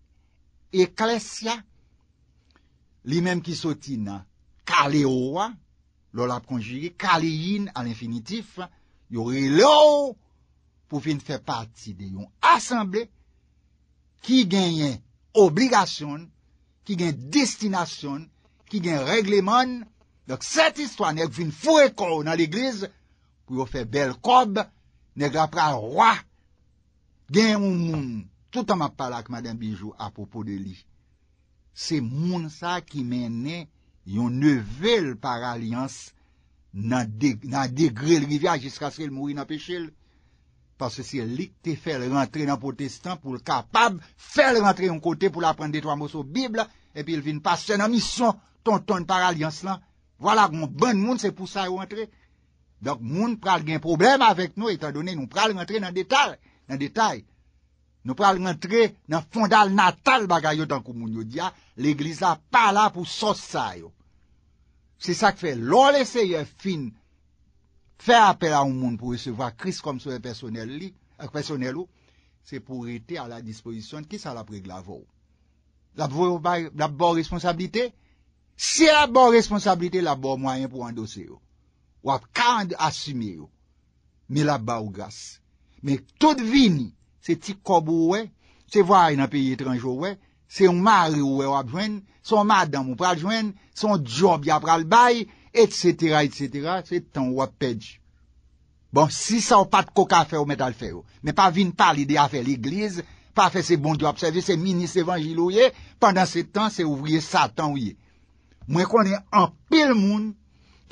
eklesya, li menm ki soti nan, kale ou, lor ap konjige, kale yin an infinitif, yore le ou, pou fin fè pati de yon asemble, ki genyen obligasyon, ki gen destinasyon, ki gen regleman, lak set istwa nek vin fou ekor nan l'iglize, pou yo fe bel kob, nek apra roa, gen ou moun, tout an ma palak Madame Bijou apopo de li, se moun sa ki menen, yon nevel par alians, nan degre l'ivyaj, jiska se l'moui nan pechel, panse se li te fel bon, bon rentre nan potestan pou l kapab, fel rentre yon kote pou l apren detwa mousou bibla, epi l vin pasen nan misyon ton ton paralyans lan, wala moun ban moun se pou sa yo rentre, dok moun pral gen problem avek nou, etan donen nou pral rentre nan detay, nan detay, nou pral rentre nan fondal natal bagay yo tankou moun yo diya, ah, l eglise la pa la pou sos sa yo, se sa ke fe lor eseye fin, Fè apel a un moun pou resevwa kris kom sou e personel ou, se pou rete a la dispozisyon ki sa la preg la vou. La bou responsabilite, se la bou responsabilite, la bou mwayen pou an dosye ou. Ou ap kande asume ou, me la bou gas. Me tout vini, se ti kobou ou, se vwa in api etranjou ou, se yon mare ou ou ap jwen, se yon madame ou pral jwen, se yon job ya pral baye, Etc, etc, c'est ton wapèdj. Bon, si sa ou pat koka fè ou metal fè ou, men pa vin pa l'idé a fè l'iglize, pa fè se bondi wap sèvi, se mini s'évangil ou ye, pandan se tan se ouvriye satan ou ye. Mwen konen anpèl moun,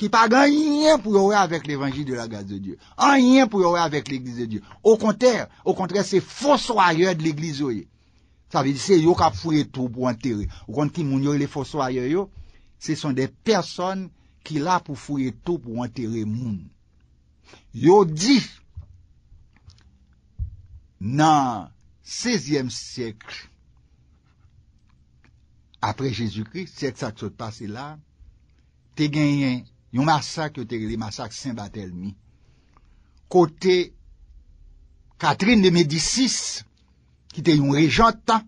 ki pa gan yin pou yo wè avèk l'évangil de la gaz de Diyo. An yin pou yo wè avèk l'iglize de Diyo. Ou kontèr, ou kontèr, se fosso ayer de l'iglize ou ye. Sa vè di se yo ka fouye tou pou anterre. Ou kontèr ki moun yo le fosso ayer yo, se son de personn, ki la pou foye tou pou anterre moun. Yo di, nan sezyem seks, apre Jezoukri, seks aksot pase la, te genyen yon masak yo te genyen, masak Saint-Baptelmi, kote Catherine de Médicis, ki te yon rejota,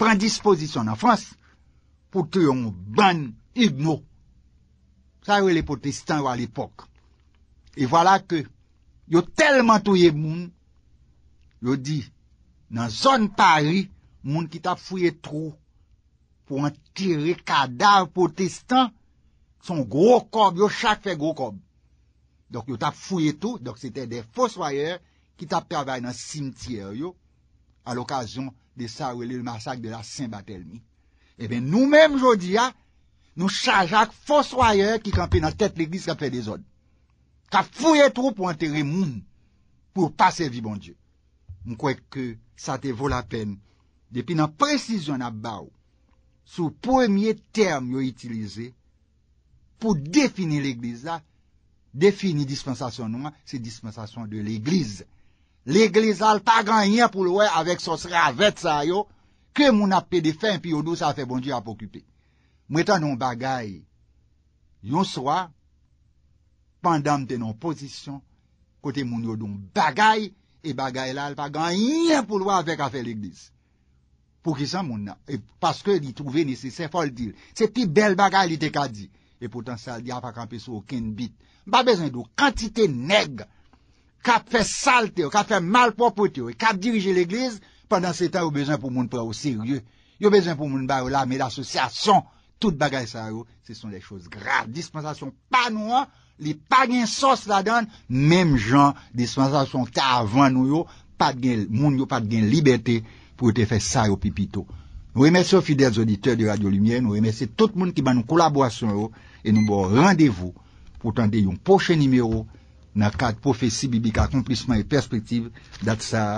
pran disposisyon nan Frans, pou te yon ban igno Sawele potestan yo al epok. E wala e ke, yo telman touye moun, yo di, nan zon Paris, moun ki tap fouye trou, pou an tire kadav potestan, son gro kob, yo chak fe gro kob. Dok yo tap fouye tou, dok se te de foswayer, ki tap pervay nan simtyer yo, al okazon de sawele le masak de la Saint-Baptelmi. E ben nou menm jodi ya, Nou chajak foswayer ki kan pe nan tèt l'Eglise ka pe de zon. Ka fouye trou pou enteri moun pou pa sevi bon Diyo. Mwen kwek ke sa te vol apen. Depi nan presizyon ap bau, sou pwemye term yo itilize pou defini l'Eglise la, defini dispensasyon nou an, se dispensasyon de l'Eglise. L'Eglise al pa ganyan pou l'wè avèk so sre avèk sa yo, ke moun ap pe de fèm pi yodo sa fe bon Diyo ap okupè. Mwen tan nou bagay yon swa pandan mte nou posisyon kote moun yo dou bagay e bagay la alpa gan yen pou lwa avek a fe l'eglis. Pou ki san moun nan? E paske di trouve nese se fol dil. Se pi bel bagay li te ka di. E potensyal di a pa kampe sou okin bit. Ba bezan dou kantite neg kap fe salte yo, kap fe malpropote yo, e kap dirije l'eglis pandan se tan yo bezan pou moun pre ou serye. Yo bezan pou moun bay ou la me l'asosyasyon Tout bagay sa yo, se son de chos graf. Dispensasyon pa nou an, li pa gen sos la dan, menm jan dispensasyon ta avan nou yo, pa gen moun yo, pa gen liberté, pou yote fe sa yo pipito. Nou remese yo fidel zoditeur de Radio Lumière, nou remese tout moun ki ban nou kolaborasyon yo, e nou bon randevo, pou tante yon poche nimeyo, na kat profesi bibi ka komplisman e perspektiv, dat sa,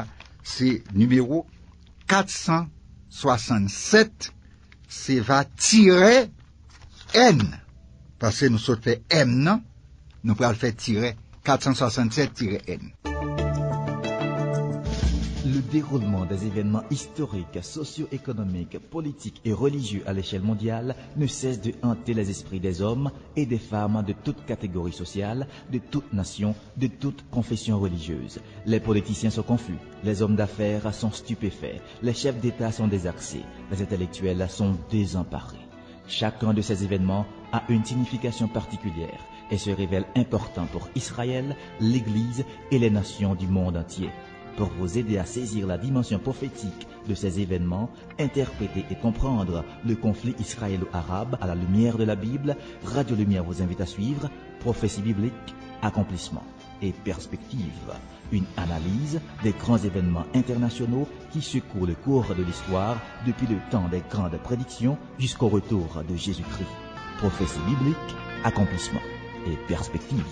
se nimeyo, 467 se va tire en pase nou sote en nou pral fe tire 467 tire en le déroulement des événements historiques, socio-économiques, politiques et religieux à l'échelle mondiale ne cesse de hanter les esprits des hommes et des femmes de toutes catégories sociales, de toutes nations, de toutes confessions religieuses. Les politiciens sont confus, les hommes d'affaires sont stupéfaits, les chefs d'État sont désaxés, les intellectuels sont désemparés. Chacun de ces événements a une signification particulière et se révèle important pour Israël, l'Église et les nations du monde entier pour vous aider à saisir la dimension prophétique de ces événements, interpréter et comprendre le conflit israélo-arabe à la lumière de la Bible. Radio Lumière vous invite à suivre Prophétie biblique, accomplissement et perspective, une analyse des grands événements internationaux qui secouent le cours de l'histoire depuis le temps des grandes prédictions jusqu'au retour de Jésus-Christ. Prophétie biblique, accomplissement et perspective.